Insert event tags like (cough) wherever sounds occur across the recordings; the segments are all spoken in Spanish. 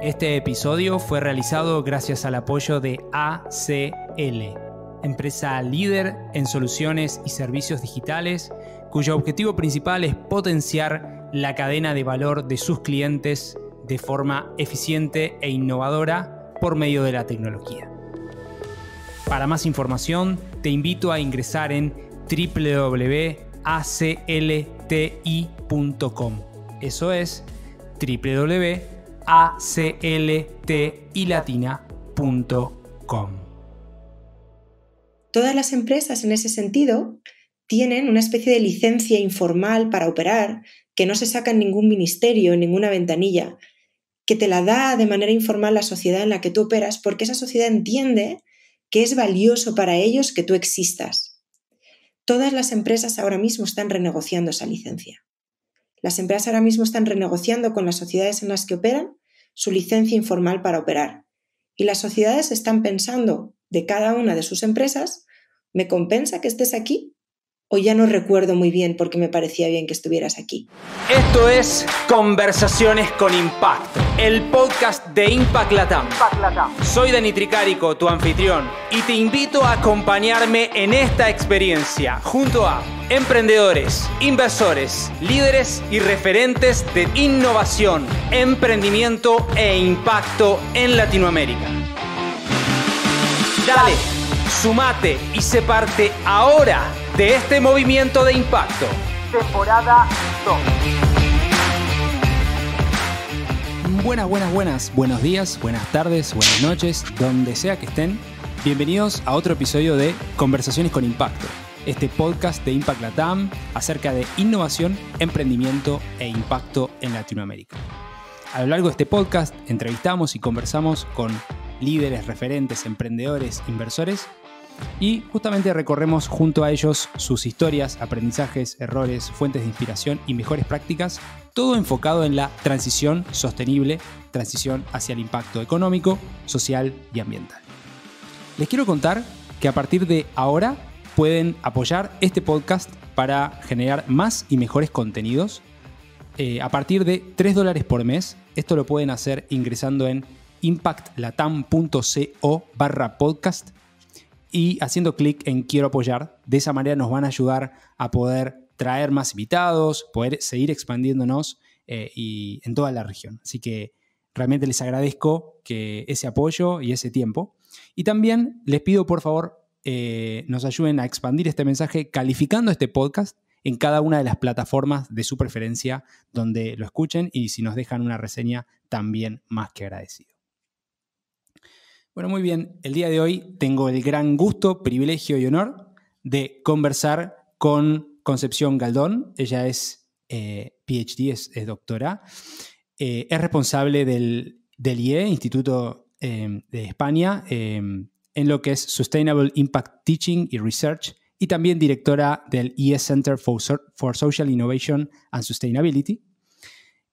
Este episodio fue realizado gracias al apoyo de ACL, empresa líder en soluciones y servicios digitales, cuyo objetivo principal es potenciar la cadena de valor de sus clientes de forma eficiente e innovadora por medio de la tecnología. Para más información, te invito a ingresar en www.aclti.com. Eso es www acltilatina.com. Todas las empresas en ese sentido tienen una especie de licencia informal para operar que no se saca en ningún ministerio, en ninguna ventanilla, que te la da de manera informal la sociedad en la que tú operas porque esa sociedad entiende que es valioso para ellos que tú existas. Todas las empresas ahora mismo están renegociando esa licencia. Las empresas ahora mismo están renegociando con las sociedades en las que operan su licencia informal para operar. Y las sociedades están pensando de cada una de sus empresas, ¿me compensa que estés aquí? o ya no recuerdo muy bien porque me parecía bien que estuvieras aquí. Esto es Conversaciones con Impact, el podcast de Impact Latam. Impact Latam. Soy Dani Tricarico, tu anfitrión, y te invito a acompañarme en esta experiencia junto a emprendedores, inversores, líderes y referentes de innovación, emprendimiento e impacto en Latinoamérica. Dale. Sumate y se parte ahora de este movimiento de impacto. Temporada 2. Buenas, buenas, buenas. Buenos días, buenas tardes, buenas noches, donde sea que estén. Bienvenidos a otro episodio de Conversaciones con Impacto, este podcast de Impact Latam acerca de innovación, emprendimiento e impacto en Latinoamérica. A lo largo de este podcast entrevistamos y conversamos con líderes, referentes, emprendedores, inversores y justamente recorremos junto a ellos sus historias, aprendizajes, errores, fuentes de inspiración y mejores prácticas, todo enfocado en la transición sostenible, transición hacia el impacto económico, social y ambiental. Les quiero contar que a partir de ahora pueden apoyar este podcast para generar más y mejores contenidos. Eh, a partir de 3 dólares por mes, esto lo pueden hacer ingresando en impactlatam.co barra podcast y haciendo clic en quiero apoyar. De esa manera nos van a ayudar a poder traer más invitados, poder seguir expandiéndonos eh, y en toda la región. Así que realmente les agradezco que ese apoyo y ese tiempo. Y también les pido por favor eh, nos ayuden a expandir este mensaje calificando este podcast en cada una de las plataformas de su preferencia donde lo escuchen y si nos dejan una reseña también más que agradecido. Bueno, muy bien. El día de hoy tengo el gran gusto, privilegio y honor de conversar con Concepción Galdón. Ella es eh, PhD, es, doctora. Eh, es responsable del, IE, Instituto eh, de España, en lo que es Sustainable Impact Teaching y Research y también directora del IE Center for, Social Innovation and Sustainability.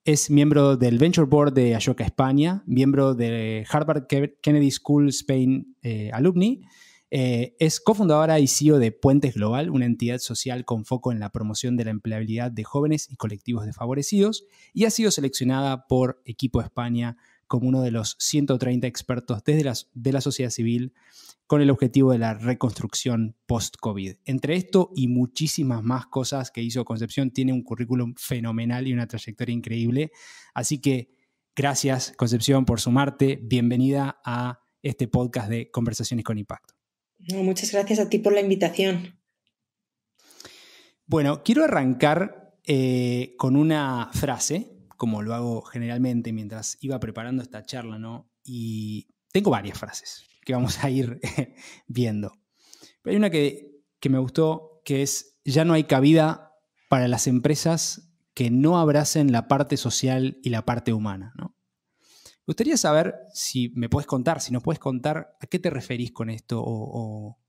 Es miembro del Venture Board de Ayoka España, miembro de Harvard Kennedy School Spain eh, Alumni. Eh, es cofundadora y CEO de Puentes Global, una entidad social con foco en la promoción de la empleabilidad de jóvenes y colectivos desfavorecidos, y ha sido seleccionada por Equipo España como uno de los 130 expertos desde la, de la sociedad civil con el objetivo de la reconstrucción post-COVID. Entre esto y muchísimas más cosas que hizo Concepción, tiene un currículum fenomenal y una trayectoria increíble. Así que gracias, Concepción, por sumarte. Bienvenida a este podcast de Conversaciones con Impacto. Muchas gracias a ti por la invitación. Bueno, quiero arrancar eh, con una frase como lo hago generalmente mientras iba preparando esta charla, ¿no? Y tengo varias frases que vamos a ir (laughs) viendo. Pero hay una que, me gustó, que es, ya no hay cabida para las empresas que no abracen la parte social y la parte humana, ¿no? Me gustaría saber si me puedes contar, si nos puedes contar a qué te referís con esto o,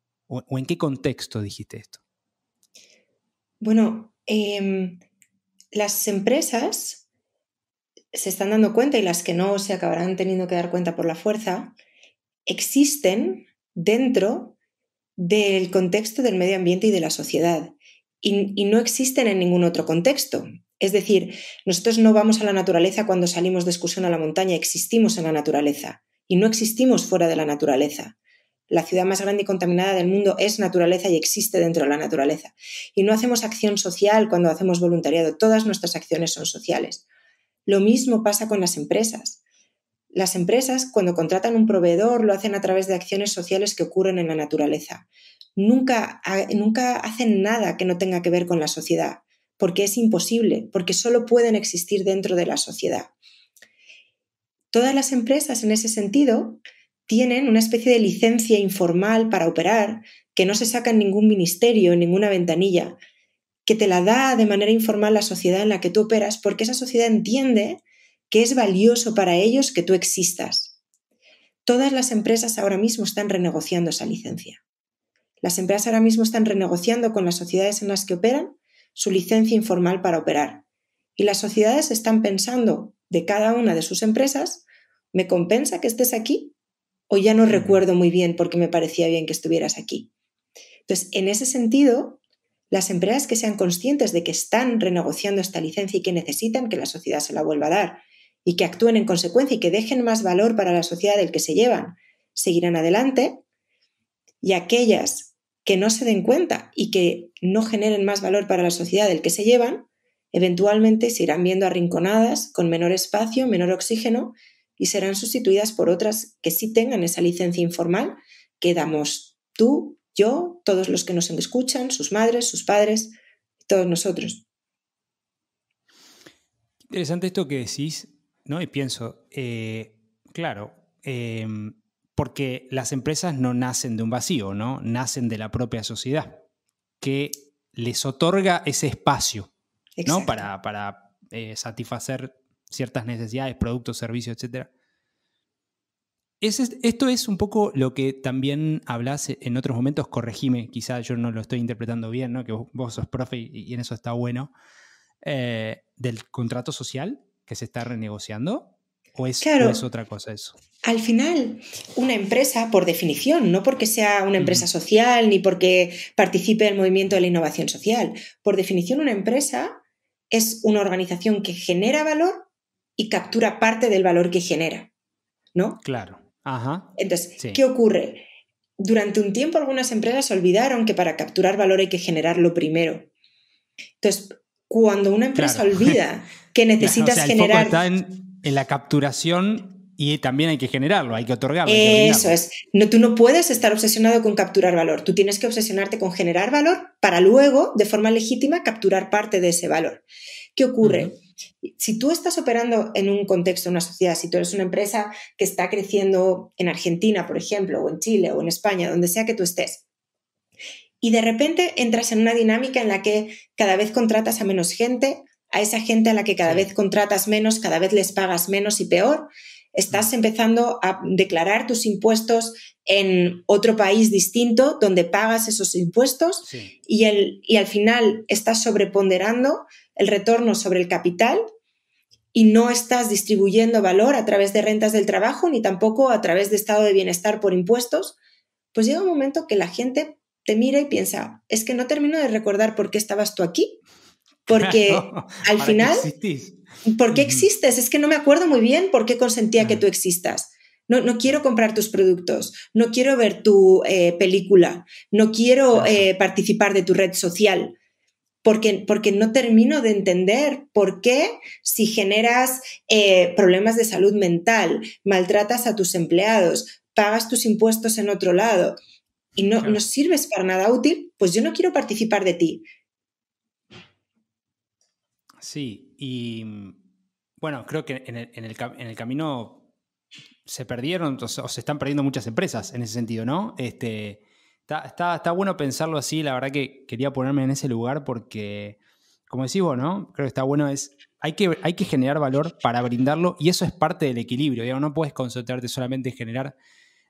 en qué contexto dijiste esto. Bueno, em, las empresas se están dando cuenta y las que no se acabarán teniendo que dar cuenta por la fuerza, existen dentro del contexto del medio ambiente y de la sociedad y, no existen en ningún otro contexto. Es decir, nosotros no vamos a la naturaleza cuando salimos de excursión a la montaña, existimos en la naturaleza y no existimos fuera de la naturaleza. La ciudad más grande y contaminada del mundo es naturaleza y existe dentro de la naturaleza. Y no hacemos acción social cuando hacemos voluntariado, todas nuestras acciones son sociales. Lo mismo pasa con las empresas. Las empresas, cuando contratan un proveedor, lo hacen a través de acciones sociales que ocurren en la naturaleza. Nunca, nunca hacen nada que no tenga que ver con la sociedad, porque es imposible, porque solo pueden existir dentro de la sociedad. Todas las empresas, en ese sentido, tienen una especie de licencia informal para operar que no se saca en ningún ministerio, en ninguna ventanilla, que te la da de manera informal la sociedad en la que tú operas, porque esa sociedad entiende que es valioso para ellos que tú existas. Todas las empresas ahora mismo están renegociando esa licencia. Las empresas ahora mismo están renegociando con las sociedades en las que operan su licencia informal para operar. Y las sociedades están pensando de cada una de sus empresas, ¿me compensa que estés aquí? O ya no recuerdo muy bien porque me parecía bien que estuvieras aquí. Entonces, en ese sentido, las empresas que sean conscientes de que están renegociando esta licencia y que necesitan que la sociedad se la vuelva a dar y que actúen en consecuencia y que dejen más valor para la sociedad del que se llevan, seguirán adelante y aquellas que no se den cuenta y que no generen más valor para la sociedad del que se llevan, eventualmente se irán viendo arrinconadas con menor espacio, menor oxígeno y serán sustituidas por otras que sí tengan esa licencia informal que damos tú, yo, todos los que nos escuchan, sus madres, sus padres, todos nosotros. Interesante esto que decís, ¿no? Y pienso, eh, claro, em, porque las empresas no nacen de un vacío, ¿no? Nacen de la propia sociedad, que les otorga ese espacio, ¿no? Para, para eh, satisfacer ciertas necesidades, productos, servicios, etcétera esto es un poco lo que también hablas en otros momentos, corregime, quizás yo no lo estoy interpretando bien, ¿no? que vos, sos profe y, en eso está bueno, eh, del contrato social que se está renegociando. ¿O es, ¿O es otra cosa eso? Al final, una empresa, por definición, no porque sea una empresa social ni porque participe el movimiento de la innovación social, por definición una empresa es una organización que genera valor y captura parte del valor que genera. ¿No? Claro. Entonces, ¿qué ocurre? Durante un tiempo algunas empresas olvidaron que para capturar valor hay que generarlo primero. Entonces, cuando una empresa olvida (laughs) que necesitas el generar... Foco está en, la capturación y también hay que generarlo, hay que otorgarlo. Eso es. No, tú no puedes estar obsesionado con capturar valor. Tú tienes que obsesionarte con generar valor para luego, de forma legítima, capturar parte de ese valor. ¿Qué ocurre? si tú estás operando en un contexto, en una sociedad, si tú eres una empresa que está creciendo en Argentina, por ejemplo, o en Chile, o en España, donde sea que tú estés, y de repente entras en una dinámica en la que cada vez contratas a menos gente, a esa gente a la que cada vez contratas menos, cada vez les pagas menos y peor, estás mm. empezando a declarar tus impuestos en otro país distinto donde pagas esos impuestos y, el, y al final estás sobreponderando el retorno sobre el capital y no estás distribuyendo valor a través de rentas del trabajo ni tampoco a través de estado de bienestar por impuestos, pues llega un momento que la gente te mira y piensa, es que no termino de recordar por qué estabas tú aquí, porque (laughs) al final, ¿por qué existes? Es que no me acuerdo muy bien por qué consentía que tú existas. No, quiero comprar tus productos, no quiero ver tu eh, película, no quiero eh, participar de tu red social porque, no termino de entender por qué si generas eh, problemas de salud mental, maltratas a tus empleados, pagas tus impuestos en otro lado y no, nos sirves para nada útil, pues yo no quiero participar de ti. Sí, y bueno, creo que en el, camino se perdieron o se están perdiendo muchas empresas en ese sentido, ¿no? Este, Está, está, está, bueno pensarlo así, la verdad que quería ponerme en ese lugar porque, como decís vos, ¿no? Creo que está bueno es, hay que, hay que generar valor para brindarlo y eso es parte del equilibrio, digamos, no puedes concentrarte solamente en generar,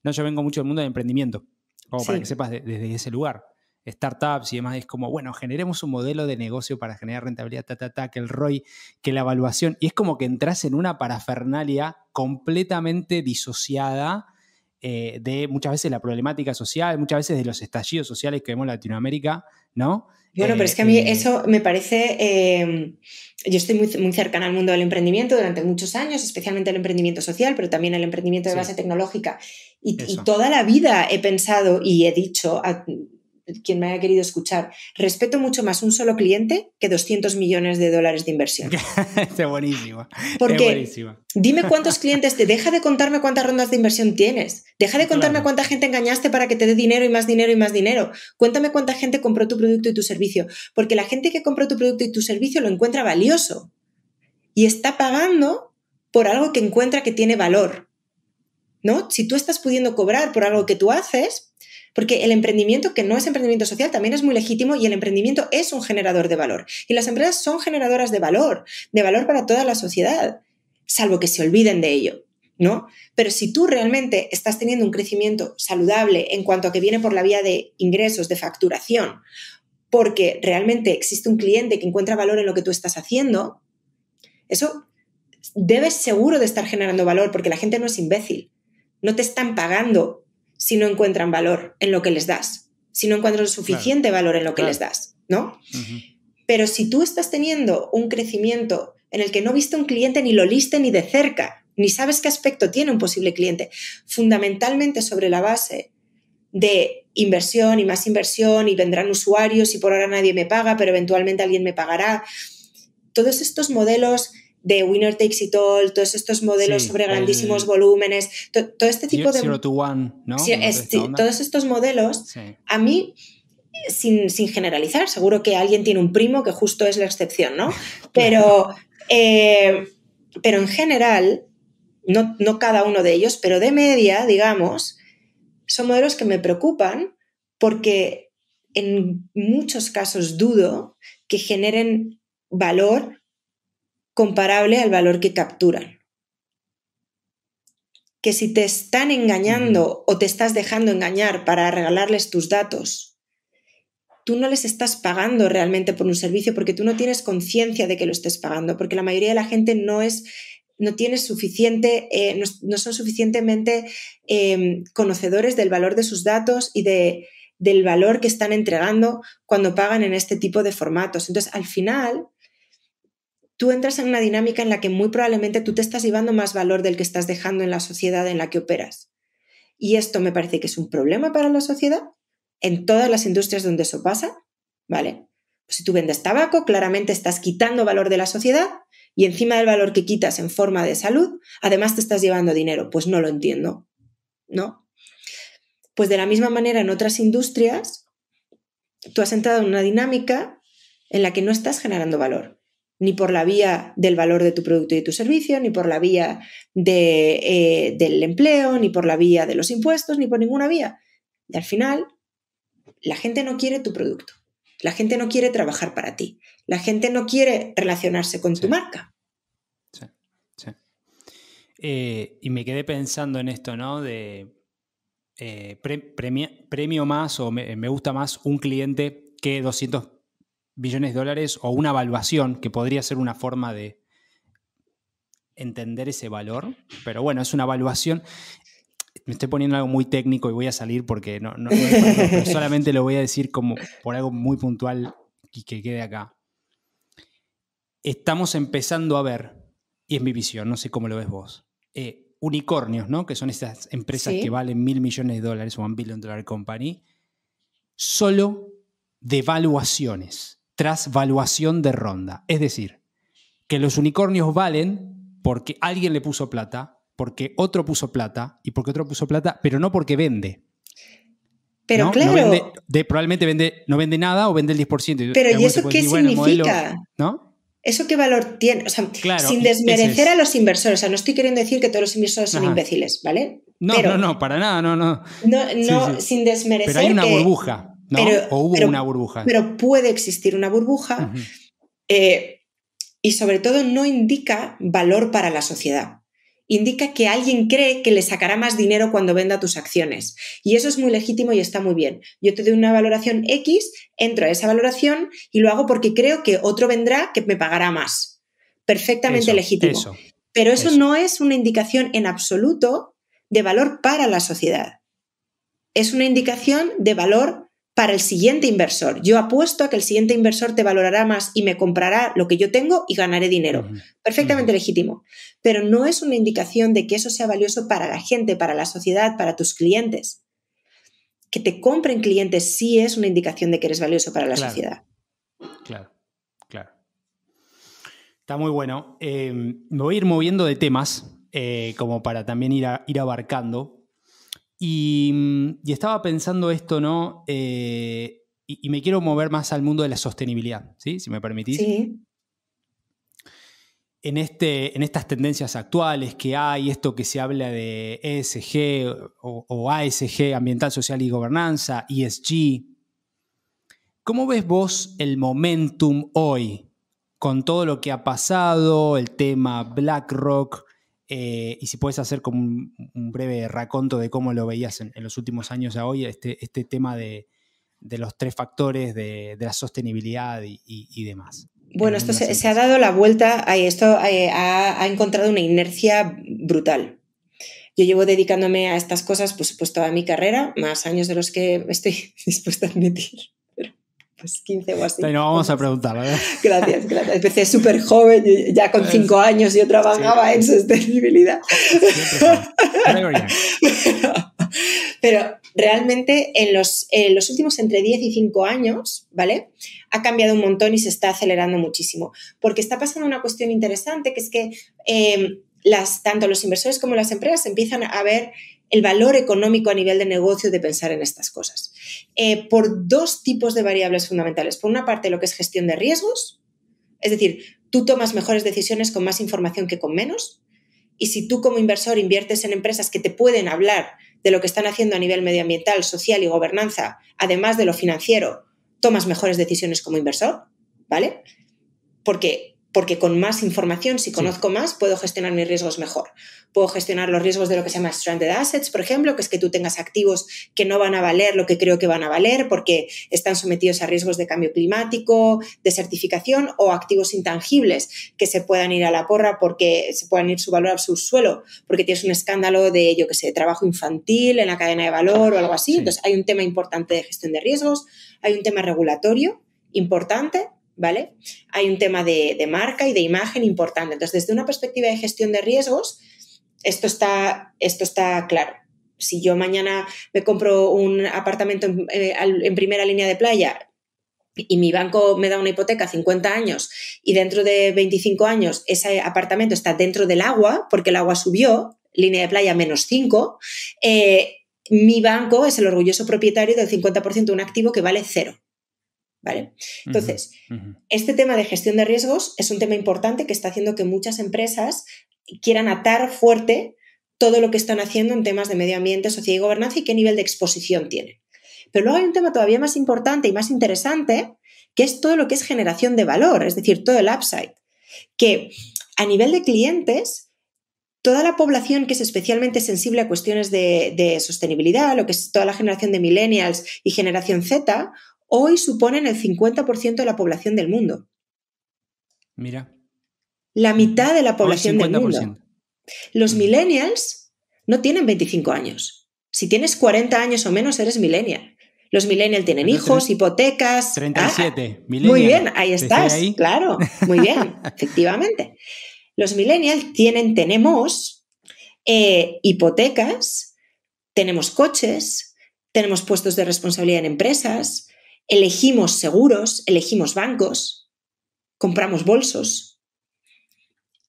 no, yo vengo mucho del mundo del emprendimiento, como para que sepas desde ese lugar, startups y demás, es como, bueno, generemos un modelo de negocio para generar rentabilidad, ta, ta, ta, que el ROI, que la evaluación, y es como que entras en una parafernalia completamente disociada eh, de muchas veces la problemática social, muchas veces de los estallidos sociales que vemos en Latinoamérica, ¿no? Bueno, pero es que a mí eh, eso me parece. Eh, yo estoy muy, cercana al mundo del emprendimiento durante muchos años, especialmente el emprendimiento social, pero también el emprendimiento de base tecnológica. Y, toda la vida he pensado y he dicho quien me haya querido escuchar, respeto mucho más un solo cliente que 200 millones de dólares de inversión. (laughs) Es buenísimo. Porque dime cuántos clientes te deja de contarme cuántas rondas de inversión tienes, deja de contarme cuánta gente engañaste para que te dé dinero y más dinero y más dinero. Cuéntame cuánta gente compró tu producto y tu servicio, porque la gente que compró tu producto y tu servicio lo encuentra valioso y está pagando por algo que encuentra que tiene valor. ¿No? Si tú estás pudiendo cobrar por algo que tú haces, porque el emprendimiento que no es emprendimiento social también es muy legítimo y el emprendimiento es un generador de valor. Y las empresas son generadoras de valor, de valor para toda la sociedad, salvo que se olviden de ello. ¿No? Pero si tú realmente estás teniendo un crecimiento saludable en cuanto a que viene por la vía de ingresos, de facturación, porque realmente existe un cliente que encuentra valor en lo que tú estás haciendo, eso debes seguro de estar generando valor porque la gente no es imbécil. No te están pagando si no encuentran valor en lo que les das, si no encuentran suficiente valor en lo que les das, ¿no? Pero si tú estás teniendo un crecimiento en el que no viste un cliente ni lo liste ni de cerca, ni sabes qué aspecto tiene un posible cliente, fundamentalmente sobre la base de inversión y más inversión y vendrán usuarios y por ahora nadie me paga, pero eventualmente alguien me pagará. Todos estos modelos de Winner Takes It All, todos estos modelos sobre grandísimos volúmenes, todo este tipo de... Zero to one, ¿no? todos estos modelos, a mí... Sin, generalizar, seguro que alguien tiene un primo que justo es la excepción, ¿no? (laughs) Pero, eh, pero en general, no, no cada uno de ellos, pero de media, digamos, son modelos que me preocupan porque en muchos casos dudo que generen valor comparable al valor que capturan. Que si te están engañando mm. o te estás dejando engañar para regalarles tus datos, tú no les estás pagando realmente por un servicio porque tú no tienes conciencia de que lo estés pagando, porque la mayoría de la gente no es no tiene suficiente, eh, no, son suficientemente em, conocedores del valor de sus datos y de, del valor que están entregando cuando pagan en este tipo de formatos. Entonces, al final, tú entras en una dinámica en la que muy probablemente tú te estás llevando más valor del que estás dejando en la sociedad en la que operas. Y esto me parece que es un problema para la sociedad en todas las industrias donde eso pasa, ¿vale? si tú vendes tabaco, claramente estás quitando valor de la sociedad y encima del valor que quitas en forma de salud, además te estás llevando dinero. Pues no lo entiendo, ¿no? Pues de la misma manera en otras industrias, tú has entrado en una dinámica en la que no estás generando valor ni por la vía del valor de tu producto y de tu servicio, ni por la vía eh, del empleo, ni por la vía de los impuestos, ni por ninguna vía. Y al final, la gente no quiere tu producto, la gente no quiere trabajar para ti, la gente no quiere relacionarse con tu marca. Sí, sí. Eh, y me quedé pensando en esto, ¿no? De eh, premio más o me, me gusta más un cliente que 200 billones de dólares o una evaluación, que podría ser una forma de entender ese valor, pero bueno, es una evaluación. Me estoy poniendo algo muy técnico y voy a salir porque no, solamente lo voy a decir como por algo muy puntual y que quede acá. Estamos empezando a ver, y es mi visión, no sé cómo lo ves vos, eh, unicornios, Que son estas empresas que valen mil millones de dólares, One Billion Dollar Company, solo de valuaciones tras valuación de ronda. Es decir, que los unicornios valen porque alguien le puso plata, porque otro puso plata y porque otro puso plata, pero no porque vende. Pero claro. probablemente vende, no vende nada o vende el 10%. Pero ¿y eso qué significa? ¿No? ¿Eso qué valor tiene? O sea, sin desmerecer a los inversores. O sea, no estoy queriendo decir que todos los inversores son imbéciles, ¿vale? No, no, no, para nada, no, no. No, no, sin desmerecer. Pero hay una burbuja. Pero, hubo una burbuja? Pero puede existir una burbuja eh, y sobre todo no indica valor para la sociedad. Indica que alguien cree que le sacará más dinero cuando venda tus acciones. Y eso es muy legítimo y está muy bien. Yo te doy una valoración X, entro a esa valoración y lo hago porque creo que otro vendrá que me pagará más. Perfectamente legítimo. pero eso, eso no es una indicación en absoluto de valor para la sociedad. Es una indicación de valor para el siguiente inversor. Yo apuesto a que el siguiente inversor te valorará más y me comprará lo que yo tengo y ganaré dinero. Perfectamente legítimo. Pero no es una indicación de que eso sea valioso para la gente, para la sociedad, para tus clientes. Que te compren clientes sí es una indicación de que eres valioso para la sociedad. Claro, claro. Está muy bueno. Eh, me voy a ir moviendo de temas eh, como para también ir, ir abarcando, Mm, y, estaba pensando esto, ¿no? Eh, y, me quiero mover más al mundo de la sostenibilidad, ¿sí? Si me permitís. Sí. En, este, en estas tendencias actuales que hay, esto que se habla de ESG o ASG, ambiental, social y gobernanza, ESG, ¿cómo ves vos el momentum hoy con todo lo que ha pasado, el tema BlackRock, eh, y si puedes hacer como un, breve raconto de cómo lo veías en, los últimos años a hoy, este, este tema de, de los tres factores de, de la sostenibilidad y, demás. Bueno, esto se, ha dado la vuelta, esto ha, ha, encontrado una inercia brutal. Yo llevo dedicándome a estas cosas, pues supuesto, toda mi carrera, más años de los que estoy (laughs) dispuesta a admitir. 15 pues, o así. No, vamos a preguntar, ¿verdad? (laughs) Gracias, gracias. Empecé súper joven, ya con 5 años yo trabajaba en sostenibilidad. (laughs) Pero realmente en los, últimos entre 10 y 5 años, ¿vale? Ha cambiado un montón y se está acelerando muchísimo. Porque está pasando una cuestión interesante, que es que em, tanto los inversores como las empresas empiezan a ver el valor económico a nivel de negocio de pensar en estas cosas. Eh, por dos tipos de variables fundamentales. Por una parte, lo que es gestión de riesgos, es decir, tú tomas mejores decisiones con más información que con menos. Y si tú como inversor inviertes en empresas que te pueden hablar de lo que están haciendo a nivel medioambiental, social y gobernanza, además de lo financiero, tomas mejores decisiones como inversor, ¿vale? Porque porque con más información, si conozco más, puedo gestionar mis riesgos mejor. Puedo gestionar los riesgos de lo que se llama stranded assets, por ejemplo, que es que tú tengas activos que no van a valer lo que creo que van a valer porque están sometidos a riesgos de cambio climático, de certificación o activos intangibles que se puedan ir a la porra porque se puedan ir su valor su suelo, porque tienes un escándalo de, yo que sé, trabajo infantil en la cadena de valor o algo así. Entonces, hay un tema importante de gestión de riesgos, hay un tema regulatorio importante ¿vale? Hay un tema de, marca y de imagen importante. Entonces, desde una perspectiva de gestión de riesgos, esto está, esto está claro. Si yo mañana me compro un apartamento en, eh, primera línea de playa y mi banco me da una hipoteca 50 años y dentro de 25 años ese apartamento está dentro del agua porque el agua subió, línea de playa menos 5, eh, mi banco es el orgulloso propietario del 50% de un activo que vale cero. Entonces, este tema de gestión de riesgos es un tema importante que está haciendo que muchas empresas quieran atar fuerte todo lo que están haciendo en temas de medio ambiente, sociedad y gobernanza y qué nivel de exposición tienen. Pero luego hay un tema todavía más importante y más interesante, que es todo lo que es generación de valor, es decir, todo el upside, que a nivel de clientes, toda la población que es especialmente sensible a cuestiones de, de sostenibilidad, lo que es toda la generación de millennials y generación Z, hoy suponen el 50% de la población del mundo. Mira. La mitad de la población del mundo. Los millennials no tienen 25 años. Si tienes 40 años o menos, eres millennial. Los millennials tienen hijos, hipotecas. 37, ah, Muy bien, ahí estás. Claro, muy bien, (laughs) efectivamente. Los millennials tienen, tenemos eh, hipotecas, tenemos coches, tenemos puestos de responsabilidad en empresas, elegimos seguros, elegimos bancos, compramos bolsos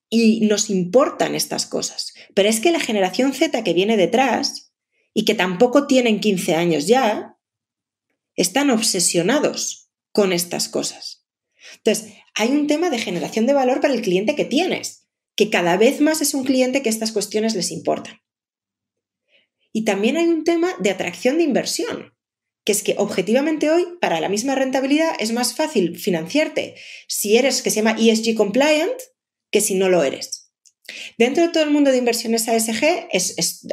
y nos importan estas cosas. Pero es que la generación Z que viene detrás y que tampoco tienen 15 años ya, están obsesionados con estas cosas. Entonces, hay un tema de generación de valor para el cliente que tienes, que cada vez más es un cliente que estas cuestiones les importan. Y también hay un tema de atracción de inversión que es que objetivamente hoy, para la misma rentabilidad, es más fácil financiarte si eres que se llama ESG compliant que si no lo eres. Dentro de todo el mundo de inversiones ASG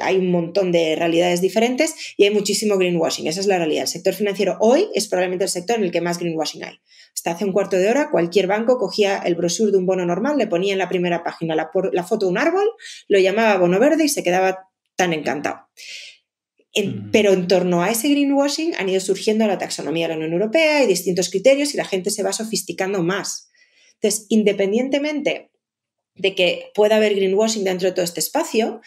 hay un montón de realidades diferentes y hay muchísimo greenwashing. Esa es la realidad. El sector financiero hoy es probablemente el sector en el que más greenwashing hay. Hasta hace un cuarto de hora cualquier banco cogía el brochure de un bono normal, le ponía en la primera página la foto de un árbol, lo llamaba bono verde y se quedaba tan encantado. Pero en torno a ese greenwashing han ido surgiendo la taxonomía de la Unión Europea y distintos criterios y la gente se va sofisticando más. Entonces, independientemente de que pueda haber greenwashing dentro de todo este espacio,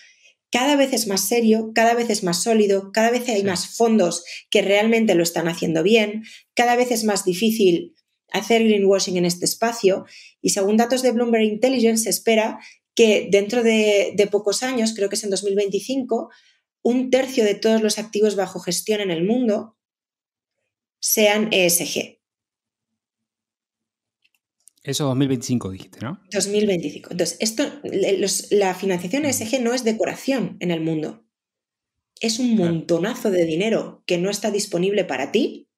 cada vez es más serio, cada vez es más sólido, cada vez hay más fondos que realmente lo están haciendo bien, cada vez es más difícil hacer greenwashing en este espacio y según datos de Bloomberg Intelligence se espera que dentro de, de pocos años, creo que es en 2025, un tercio de todos los activos bajo gestión en el mundo sean ESG. Eso 2025 dijiste, ¿no? 2025. Entonces, esto, la financiación mm. ESG no es decoración en el mundo. Es un montonazo de dinero que no está disponible para ti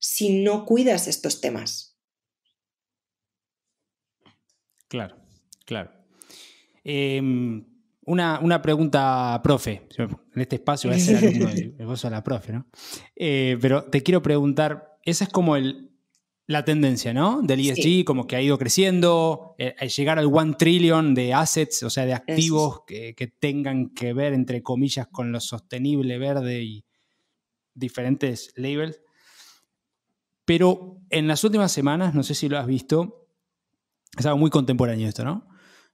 si no cuidas estos temas. Claro, claro. Em, una, pregunta, profe. En este espacio a ser alumno el (laughs) gozo de la profe, ¿no? Eh, pero te quiero preguntar, esa es como el, la tendencia, ¿no? Del ESG, como que ha ido creciendo, al eh, eh, llegar al one trillion de assets, o sea, de activos que, que, tengan que ver, entre comillas, con lo sostenible, verde y diferentes labels. Pero en las últimas semanas, no sé si lo has visto, es algo muy contemporáneo esto, ¿no?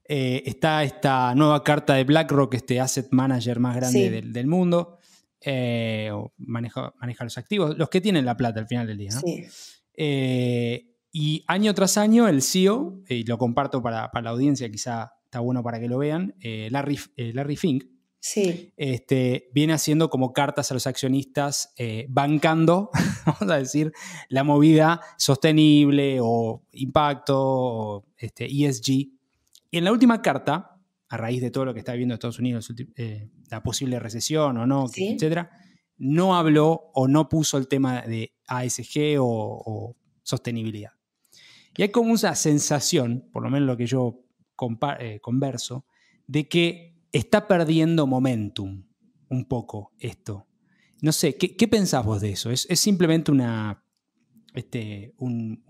Eh, está esta nueva carta de BlackRock, este asset manager más grande del, mundo, eh, maneja, maneja, los activos, los que tienen la plata al final del día. Eh, y año tras año, el CEO, y lo comparto para, la audiencia, quizá está bueno para que lo vean, Larry, Larry, Fink, este, viene haciendo como cartas a los accionistas, bancando, (laughs) vamos a decir, la movida sostenible o impacto, o este, ESG y en la última carta, a raíz de todo lo que está viviendo Estados Unidos, eh, la posible recesión o no, etc., etcétera, no habló o no puso el tema de ASG o, sostenibilidad. Y hay como esa sensación, por lo menos lo que yo eh, converso, de que está perdiendo momentum un poco esto. No sé, ¿qué, qué pensás vos de eso? ¿Es, simplemente una este, un,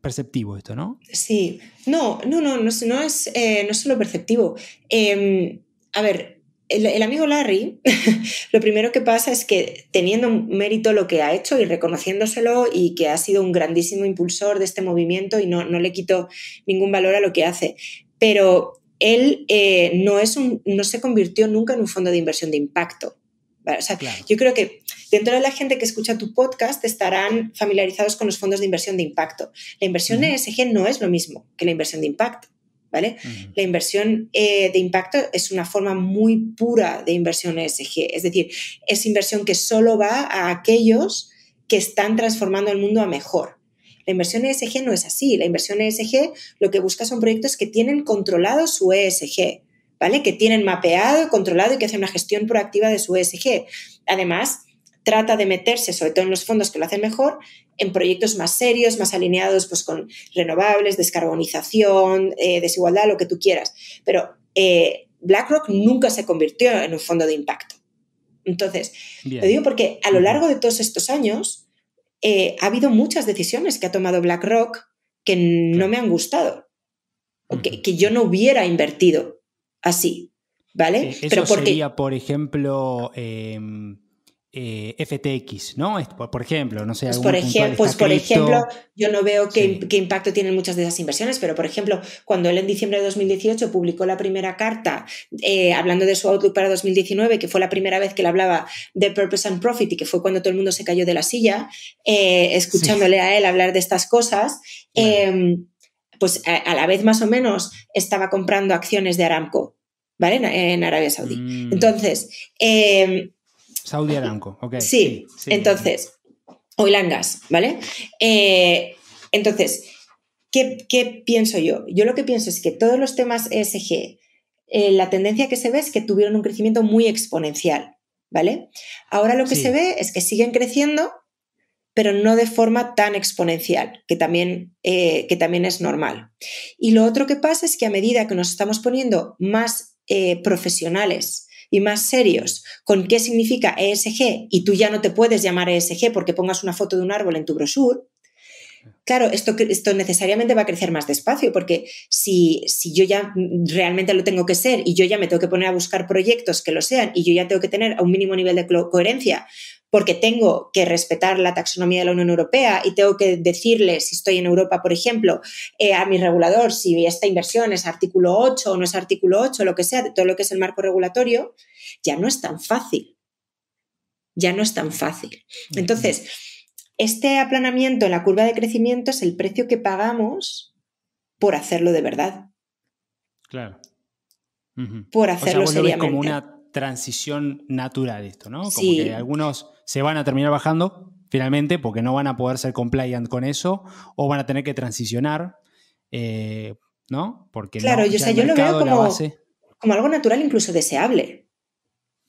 perceptivo esto, ¿no? Sí, no, no, no, no, eh, es, solo perceptivo. Em, a ver, el, amigo Larry, (laughs) lo primero que pasa es que teniendo mérito lo que ha hecho y reconociéndoselo y que ha sido un grandísimo impulsor de este movimiento y no, le quito ningún valor a lo que hace, pero él eh, no, es un, no se convirtió nunca en un fondo de inversión de impacto. O sea, Yo creo que Dentro de la gente que escucha tu podcast estarán familiarizados con los fondos de inversión de impacto. La inversión ESG e no es lo mismo que la inversión de impacto. ¿Vale? La inversión eh, de impacto es una forma muy pura de inversión ESG, e es decir, es inversión que solo va a aquellos que están transformando el mundo a mejor. La inversión ESG e no es así, la inversión ESG lo que busca son proyectos que tienen controlado su ESG, ¿vale? Que tienen mapeado, controlado y que hacen una gestión proactiva de su ESG. Además, trata de meterse, sobre todo en los fondos que lo hacen mejor, en proyectos más serios, más alineados pues, con renovables, descarbonización, eh, desigualdad, lo que tú quieras. Pero eh, BlackRock nunca se convirtió en un fondo de impacto. Entonces, lo digo porque a lo largo de todos estos años eh, ha habido muchas decisiones que ha tomado BlackRock que no me han gustado, que, yo no hubiera invertido así, ¿vale? Pero porque... sería, por ejemplo, em, eh, FTX, ¿no? Por ejemplo, no sé. Pues, por, ejemplo, pues por ejemplo, yo no veo qué, impacto tienen muchas de esas inversiones, pero por ejemplo, cuando él en diciembre de 2018 publicó la primera carta eh, hablando de su outlook para 2019, que fue la primera vez que él hablaba de Purpose and Profit y que fue cuando todo el mundo se cayó de la silla, eh, escuchándole a él hablar de estas cosas. Em, pues a, la vez más o menos estaba comprando acciones de Aramco, ¿vale? En, Arabia Saudí. Mm. Entonces, eh, Saudi Aramco, ok. Sí, entonces, Oil Gas, ¿vale? Eh, entonces, ¿qué, pienso yo? Yo lo que pienso es que todos los temas ESG, eh, la tendencia que se ve es que tuvieron un crecimiento muy exponencial, ¿vale? Ahora lo que se ve es que siguen creciendo, pero no de forma tan exponencial, que también, eh, que también es normal. Y lo otro que pasa es que a medida que nos estamos poniendo más profesionales y más serios con qué significa ESG y tú ya no te puedes llamar ESG porque pongas una foto de un árbol en tu brochure, Claro, esto, esto, necesariamente va a crecer más despacio, porque si, si, yo ya realmente lo tengo que ser y yo ya me tengo que poner a buscar proyectos que lo sean y yo ya tengo que tener a un mínimo nivel de coherencia porque tengo que respetar la taxonomía de la Unión Europea y tengo que decirle, si estoy en Europa, por ejemplo, eh, a mi regulador si esta inversión es artículo 8 o no es artículo 8, lo que sea, todo lo que es el marco regulatorio, ya no es tan fácil. Ya no es tan fácil. Entonces, este aplanamiento en la curva de crecimiento es el precio que pagamos por hacerlo de verdad. Claro. Por hacerlo o seriamente. como una transición natural esto, ¿no? Como algunos se van a terminar bajando finalmente porque no van a poder ser compliant con eso o van a tener que transicionar, eh, ¿no? Porque claro, yo, lo veo como, como, algo natural, incluso deseable.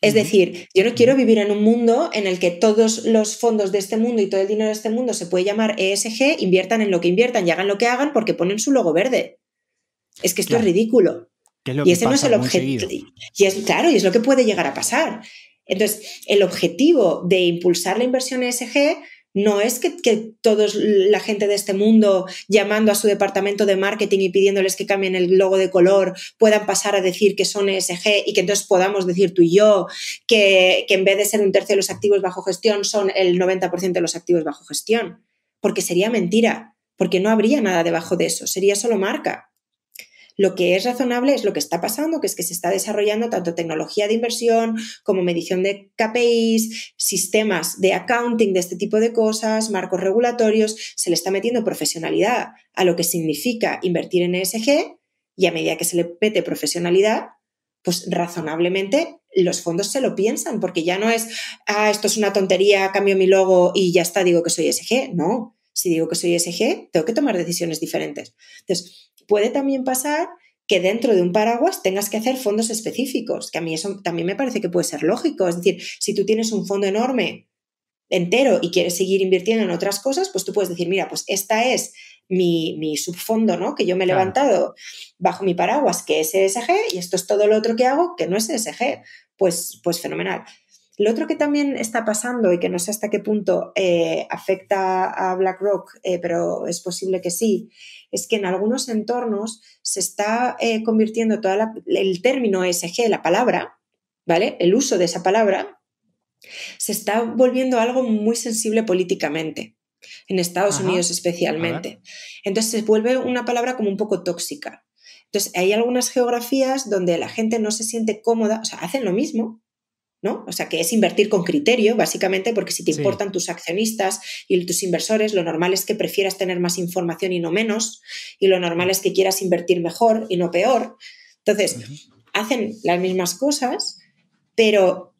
Es decir, yo no quiero vivir en un mundo en el que todos los fondos de este mundo y todo el dinero de este mundo se puede llamar ESG, inviertan en lo que inviertan y hagan lo que hagan porque ponen su logo verde. Es que esto es ridículo y ese no es el objetivo. Y es claro, y es lo que puede llegar a pasar. Entonces, el objetivo de impulsar la inversión ESG no es que, todos toda la gente de este mundo llamando a su departamento de marketing y pidiéndoles que cambien el logo de color puedan pasar a decir que son ESG y que entonces podamos decir tú y yo que, que en vez de ser un tercio de los activos bajo gestión son el 90% de los activos bajo gestión. Porque sería mentira, porque no habría nada debajo de eso, sería solo marca. Lo que es razonable es lo que está pasando, que es que se está desarrollando tanto tecnología de inversión como medición de KPIs, sistemas de accounting de este tipo de cosas, marcos regulatorios, se le está metiendo profesionalidad a lo que significa invertir en ESG y a medida que se le mete profesionalidad, pues razonablemente los fondos se lo piensan, porque ya no es, ah, esto es una tontería, cambio mi logo y ya está, digo que soy ESG. No, si digo que soy ESG, tengo que tomar decisiones diferentes. Entonces, puede también pasar que dentro de un paraguas tengas que hacer fondos específicos, que a mí eso también me parece que puede ser lógico. Es decir, si tú tienes un fondo enorme entero y quieres seguir invirtiendo en otras cosas, pues tú puedes decir, mira, pues esta es mi, subfondo, ¿no? Que yo me he levantado bajo mi paraguas, que es ESG, y esto es todo lo otro que hago, que no es ESG. Pues, pues fenomenal. Lo otro que también está pasando y que no sé hasta qué punto eh, afecta a BlackRock, eh, pero es posible que sí, es que en algunos entornos se está eh, convirtiendo todo el término ESG, la palabra, ¿vale? El uso de esa palabra, se está volviendo algo muy sensible políticamente, en Estados Unidos especialmente. Entonces se vuelve una palabra como un poco tóxica. Entonces hay algunas geografías donde la gente no se siente cómoda, o sea, hacen lo mismo, o sea, que es invertir con criterio, básicamente, porque si te importan tus accionistas y tus inversores, lo normal es que prefieras tener más información y no menos, y lo normal es que quieras invertir mejor y no peor. Entonces, hacen las mismas cosas, pero,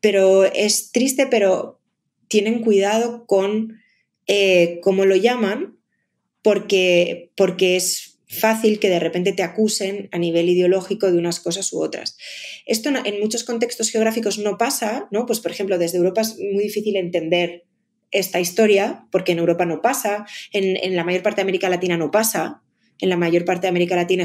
pero es triste, pero tienen cuidado con eh, cómo lo llaman, porque, porque es fácil que de repente te acusen a nivel ideológico de unas cosas u otras. Esto en muchos contextos geográficos no pasa, ¿no? Pues por ejemplo, desde Europa es muy difícil entender esta historia, porque en Europa no pasa, en, la mayor parte de América Latina no pasa, en la mayor parte de América Latina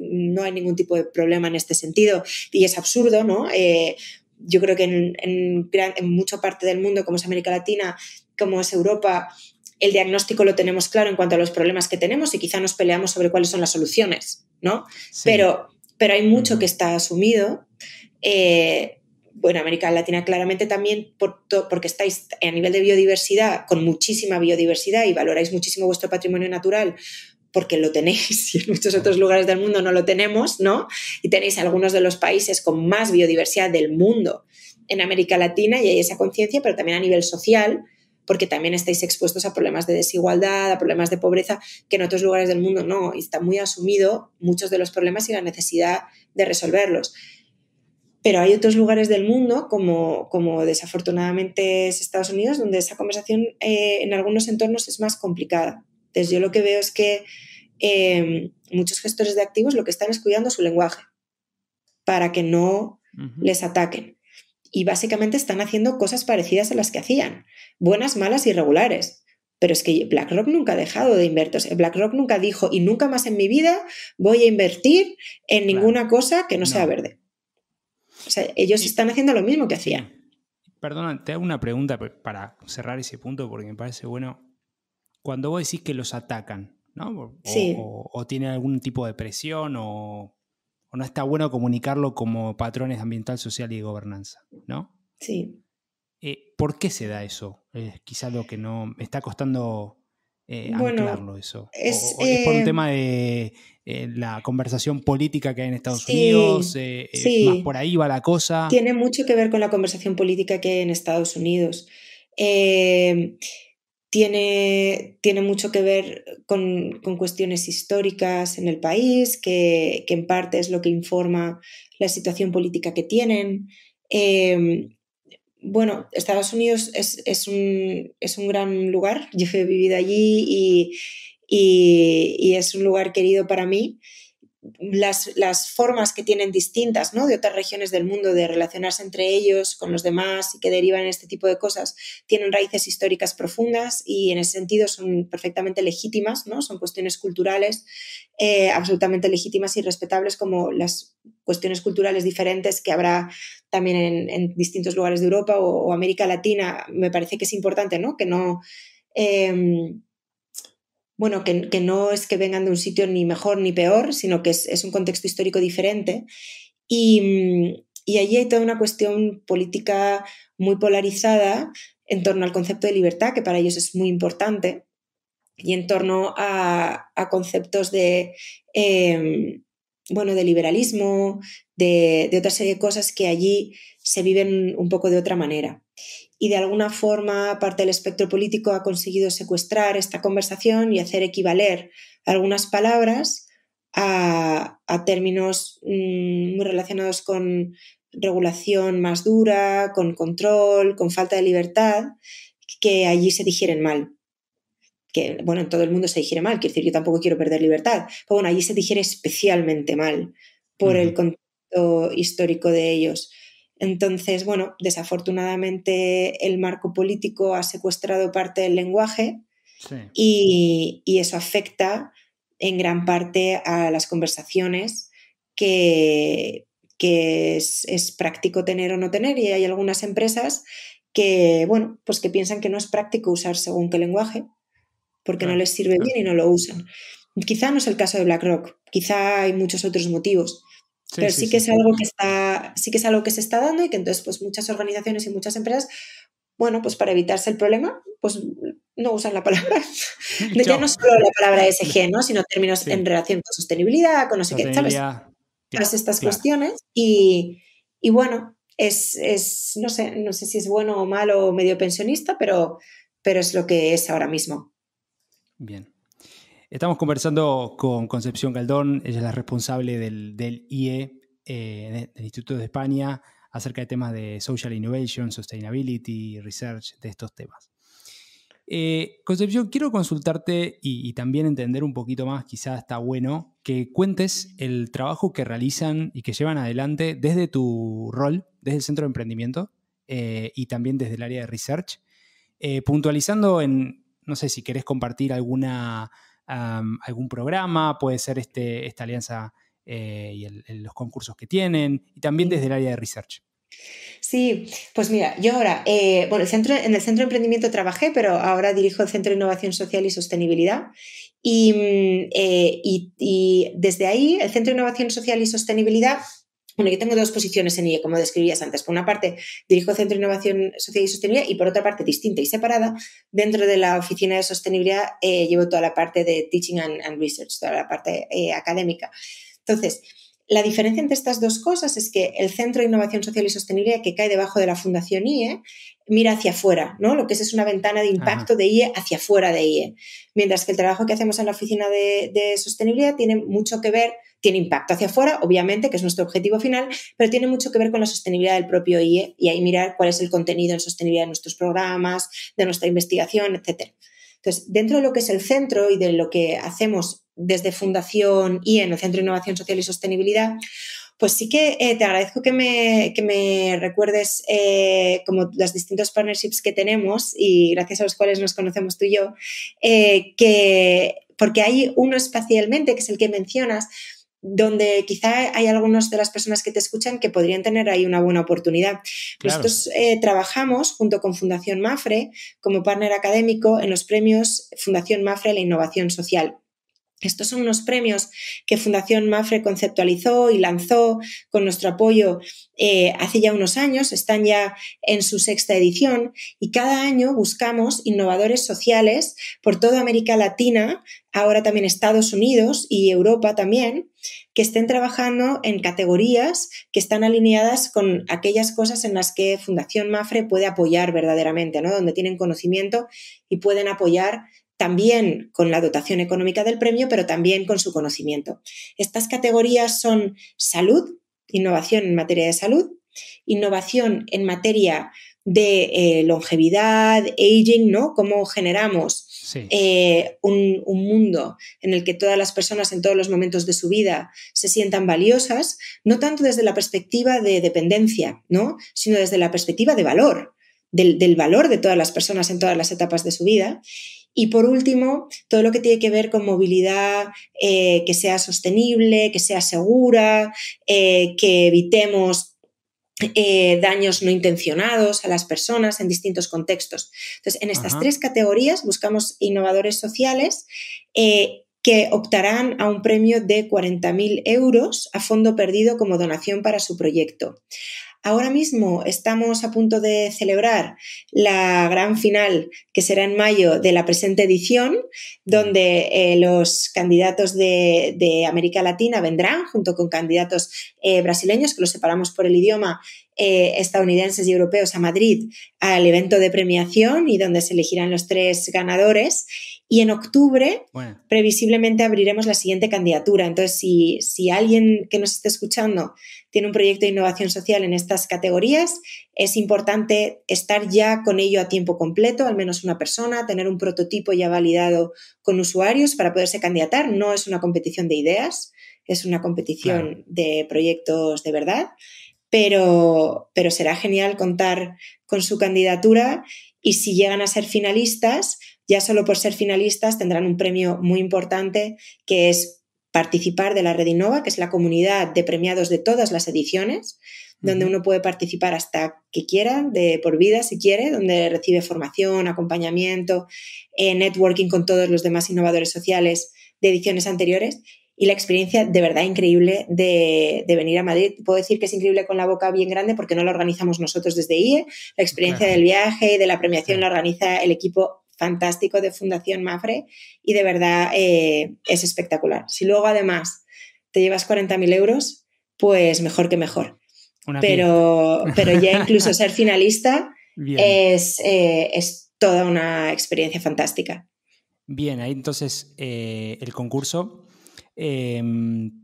no hay ningún tipo de problema en este sentido y es absurdo, ¿no? Eh, yo creo que en, en, en, mucha parte del mundo, como es América Latina, como es Europa, el diagnóstico lo tenemos claro en cuanto a los problemas que tenemos y quizá nos peleamos sobre cuáles son las soluciones, ¿no? Pero, pero hay mucho que está asumido. Eh, bueno, América Latina claramente también porque estáis a nivel de biodiversidad, con muchísima biodiversidad y valoráis muchísimo vuestro patrimonio natural porque lo tenéis (laughs) y en muchos otros lugares del mundo no lo tenemos, ¿no? Y tenéis algunos de los países con más biodiversidad del mundo en América Latina y hay esa conciencia, pero también a nivel social porque también estáis expuestos a problemas de desigualdad, a problemas de pobreza, que en otros lugares del mundo no, y está muy asumido muchos de los problemas y la necesidad de resolverlos. Pero hay otros lugares del mundo, como, como desafortunadamente es Estados Unidos, donde esa conversación eh, en algunos entornos es más complicada. Entonces yo lo que veo es que em, muchos gestores de activos lo que están es cuidando su lenguaje para que no les ataquen y básicamente están haciendo cosas parecidas a las que hacían, buenas, malas y regulares. Pero es que BlackRock nunca ha dejado de invertir. BlackRock nunca dijo, y nunca más en mi vida voy a invertir en ninguna cosa que no, sea verde. O sea, ellos están haciendo lo mismo que hacían. Perdona, te hago una pregunta para cerrar ese punto porque me parece bueno. Cuando vos decís que los atacan, ¿no? O, sí. o tienen algún tipo de presión o no está bueno comunicarlo como patrones ambiental, social y de gobernanza, ¿no? Sí. Eh, ¿Por qué se da eso? Eh, quizá lo que no me está costando eh, anclarlo eso. Es, por un eh, tema de la conversación política que hay en Estados Unidos, sí. más por ahí va la cosa. Tiene mucho que ver con la conversación política que hay en Estados Unidos. Eh, tiene, mucho que ver con, cuestiones históricas en el país, que, en parte es lo que informa la situación política que tienen. Em, bueno, Estados Unidos es, un, gran lugar, (laughs) yo he vivido allí y es un lugar querido para mí las, las, formas que tienen distintas ¿no? de otras regiones del mundo de relacionarse entre ellos, con los demás y que derivan en este tipo de cosas, tienen raíces históricas profundas y en ese sentido son perfectamente legítimas, ¿no? son cuestiones culturales eh, absolutamente legítimas y respetables como las cuestiones culturales diferentes que habrá también en, distintos lugares de Europa o, América Latina. Me parece que es importante ¿no? que no... Em, bueno, que, no es que vengan de un sitio ni mejor ni peor, sino que es, un contexto histórico diferente. Mm, y, allí hay toda una cuestión política muy polarizada en torno al concepto de libertad, que para ellos es muy importante, y en torno a, conceptos de, em, bueno, de liberalismo, de, de otra serie de cosas que allí se viven un poco de otra manera y de alguna forma parte del espectro político ha conseguido secuestrar esta conversación y hacer equivaler algunas palabras a, términos mm, muy relacionados con regulación más dura, con control, con falta de libertad, que allí se digieren mal. Que, bueno, en todo el mundo se digiere mal, quiero decir, yo tampoco quiero perder libertad, pero bueno, allí se digiere especialmente mal por el contexto histórico de ellos. Entonces, bueno, desafortunadamente el marco político ha secuestrado parte del lenguaje y, eso afecta en gran parte a las conversaciones que, es, práctico tener o no tener y hay algunas empresas que, bueno, pues que piensan que no es práctico usar según qué lenguaje porque no les sirve bien y no lo usan. Quizá no es el caso de BlackRock, quizá hay muchos otros motivos, pero sí, que es algo que está, sí que es algo que se está dando y que entonces pues muchas organizaciones y muchas empresas, bueno, pues para evitarse el problema, pues no usan la palabra, (laughs) ya no solo la palabra SG, (laughs) ¿no? Sino términos en relación con sostenibilidad, con no sé qué, ¿sabes? Todas estas cuestiones y, bueno, es, no sé, no sé si es bueno o malo o medio pensionista, pero, pero es lo que es ahora mismo. Bien. Estamos conversando con Concepción Caldón, ella es la responsable del, IE, eh, del Instituto de España, acerca de temas de social innovation, sustainability, research, de estos temas. Eh, Concepción, quiero consultarte y, también entender un poquito más, quizás está bueno, que cuentes el trabajo que realizan y que llevan adelante desde tu rol, desde el Centro de Emprendimiento eh, y también desde el área de research, puntualizando en, no sé si querés compartir alguna algún programa, puede ser este, esta alianza eh, y los concursos que tienen, y también desde el área de research. Sí, pues mira, yo ahora, eh, bueno, el centro, en el Centro de Emprendimiento trabajé, pero ahora dirijo el Centro de Innovación Social y Sostenibilidad. Y, mm, eh, y desde ahí, el Centro de Innovación Social y Sostenibilidad bueno, yo tengo dos posiciones en IE, como describías antes. Por una parte, dirijo Centro de Innovación Social y Sostenibilidad y por otra parte, distinta y separada, dentro de la Oficina de Sostenibilidad eh, llevo toda la parte de Teaching and, Research, toda la parte eh, académica. Entonces, la diferencia entre estas dos cosas es que el Centro de Innovación Social y Sostenibilidad que cae debajo de la Fundación IE mira hacia afuera, ¿no? Lo que es una ventana de impacto de IE hacia afuera de IE. Mientras que el trabajo que hacemos en la Oficina de, de Sostenibilidad tiene mucho que ver tiene impacto hacia afuera, obviamente, que es nuestro objetivo final, pero tiene mucho que ver con la sostenibilidad del propio IE y ahí mirar cuál es el contenido en sostenibilidad de nuestros programas, de nuestra investigación, etc. Entonces, dentro de lo que es el centro y de lo que hacemos desde Fundación IE, en el Centro de Innovación Social y Sostenibilidad, pues sí que eh, te agradezco que me, recuerdes eh, como las distintas partnerships que tenemos y gracias a los cuales nos conocemos tú y yo, eh, que porque hay uno espacialmente, que es el que mencionas, donde quizá hay algunas de las personas que te escuchan que podrían tener ahí una buena oportunidad. Nosotros eh, trabajamos junto con Fundación MAFRE como partner académico en los premios Fundación MAFRE la Innovación Social. Estos son unos premios que Fundación Mafre conceptualizó y lanzó con nuestro apoyo eh, hace ya unos años, están ya en su sexta edición y cada año buscamos innovadores sociales por toda América Latina, ahora también Estados Unidos y Europa también, que estén trabajando en categorías que están alineadas con aquellas cosas en las que Fundación Mafre puede apoyar verdaderamente, ¿no? donde tienen conocimiento y pueden apoyar también con la dotación económica del premio, pero también con su conocimiento. Estas categorías son salud, innovación en materia de salud, innovación en materia de eh, longevidad, aging, ¿no? Cómo generamos eh, un, mundo en el que todas las personas en todos los momentos de su vida se sientan valiosas, no tanto desde la perspectiva de dependencia, ¿no? Sino desde la perspectiva de valor, del, del valor de todas las personas en todas las etapas de su vida. Y por último, todo lo que tiene que ver con movilidad eh, que sea sostenible, que sea segura, eh, que evitemos eh, daños no intencionados a las personas en distintos contextos. Entonces, en estas tres categorías buscamos innovadores sociales que optarán a un premio de 40.000 euros a fondo perdido como donación para su proyecto. Ahora mismo estamos a punto de celebrar la gran final, que será en mayo, de la presente edición, donde eh, los candidatos de, América Latina vendrán junto con candidatos eh, brasileños, que los separamos por el idioma, eh, estadounidenses y europeos a Madrid al evento de premiación y donde se elegirán los tres ganadores. Y en octubre, previsiblemente, abriremos la siguiente candidatura. Entonces, si, alguien que nos esté escuchando tiene un proyecto de innovación social en estas categorías, es importante estar ya con ello a tiempo completo, al menos una persona, tener un prototipo ya validado con usuarios para poderse candidatar. No es una competición de ideas, es una competición de proyectos de verdad. Pero, pero será genial contar con su candidatura y si llegan a ser finalistas, ya solo por ser finalistas tendrán un premio muy importante que es participar de la Red Innova, que es la comunidad de premiados de todas las ediciones, donde uno puede participar hasta que quiera, de por vida si quiere, donde recibe formación, acompañamiento, eh, networking con todos los demás innovadores sociales de ediciones anteriores y la experiencia de verdad increíble de, venir a Madrid. Puedo decir que es increíble con la boca bien grande porque no la organizamos nosotros desde IE. La experiencia del viaje y de la premiación la organiza el equipo fantástico de Fundación Mafre y de verdad eh, es espectacular. Si luego además te llevas 40.000 euros, pues mejor que mejor. pero, pero ya (laughs) incluso ser finalista es, eh, es, toda una experiencia fantástica. Bien, ahí entonces eh, el concurso em,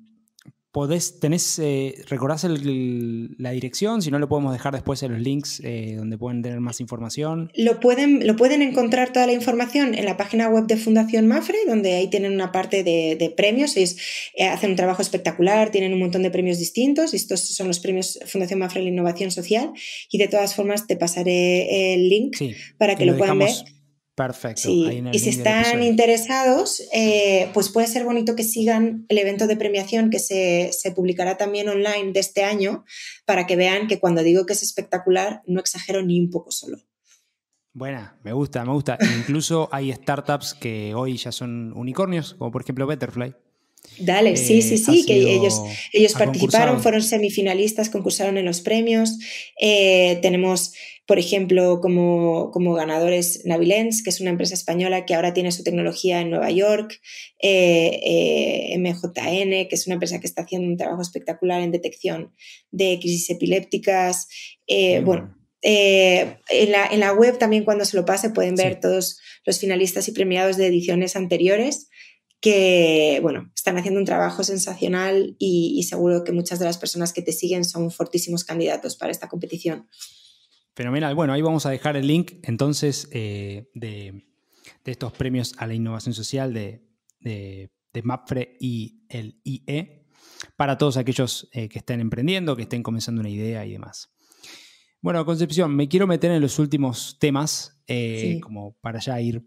podés, tenés, eh, recordás la dirección, si no lo podemos dejar después en los links eh, donde pueden tener más información. Lo pueden, lo pueden encontrar toda la información en la página web de Fundación Mafre, donde ahí tienen una parte de, premios, es, eh, hacen un trabajo espectacular, tienen un montón de premios distintos, estos son los premios Fundación Mafre de la Innovación Social, y de todas formas te pasaré el link para que, lo puedan ver Perfecto. y si están interesados, eh, pues puede ser bonito que sigan el evento de premiación que se, se, publicará también online de este año para que vean que cuando digo que es espectacular, no exagero ni un poco solo. Buena, me gusta, me gusta. Incluso hay startups que hoy ya son unicornios, como por ejemplo Betterfly. Dale, sí, eh, sí, sí, que ellos, ellos participaron, fueron semifinalistas, concursaron en los premios. Eh, tenemos, por ejemplo, como, ganadores Navilens, que es una empresa española que ahora tiene su tecnología en Nueva York, eh, MJN, que es una empresa que está haciendo un trabajo espectacular en detección de crisis epilépticas. Bueno, en, la, web también cuando se lo pase pueden ver todos los finalistas y premiados de ediciones anteriores que, bueno, están haciendo un trabajo sensacional y, seguro que muchas de las personas que te siguen son fortísimos candidatos para esta competición. Fenomenal. Bueno, ahí vamos a dejar el link entonces eh, de, estos premios a la innovación social de, de, MAPFRE y el IE para todos aquellos eh, que estén emprendiendo, que estén comenzando una idea y demás. Bueno, Concepción, me quiero meter en los últimos temas, eh, como para ya ir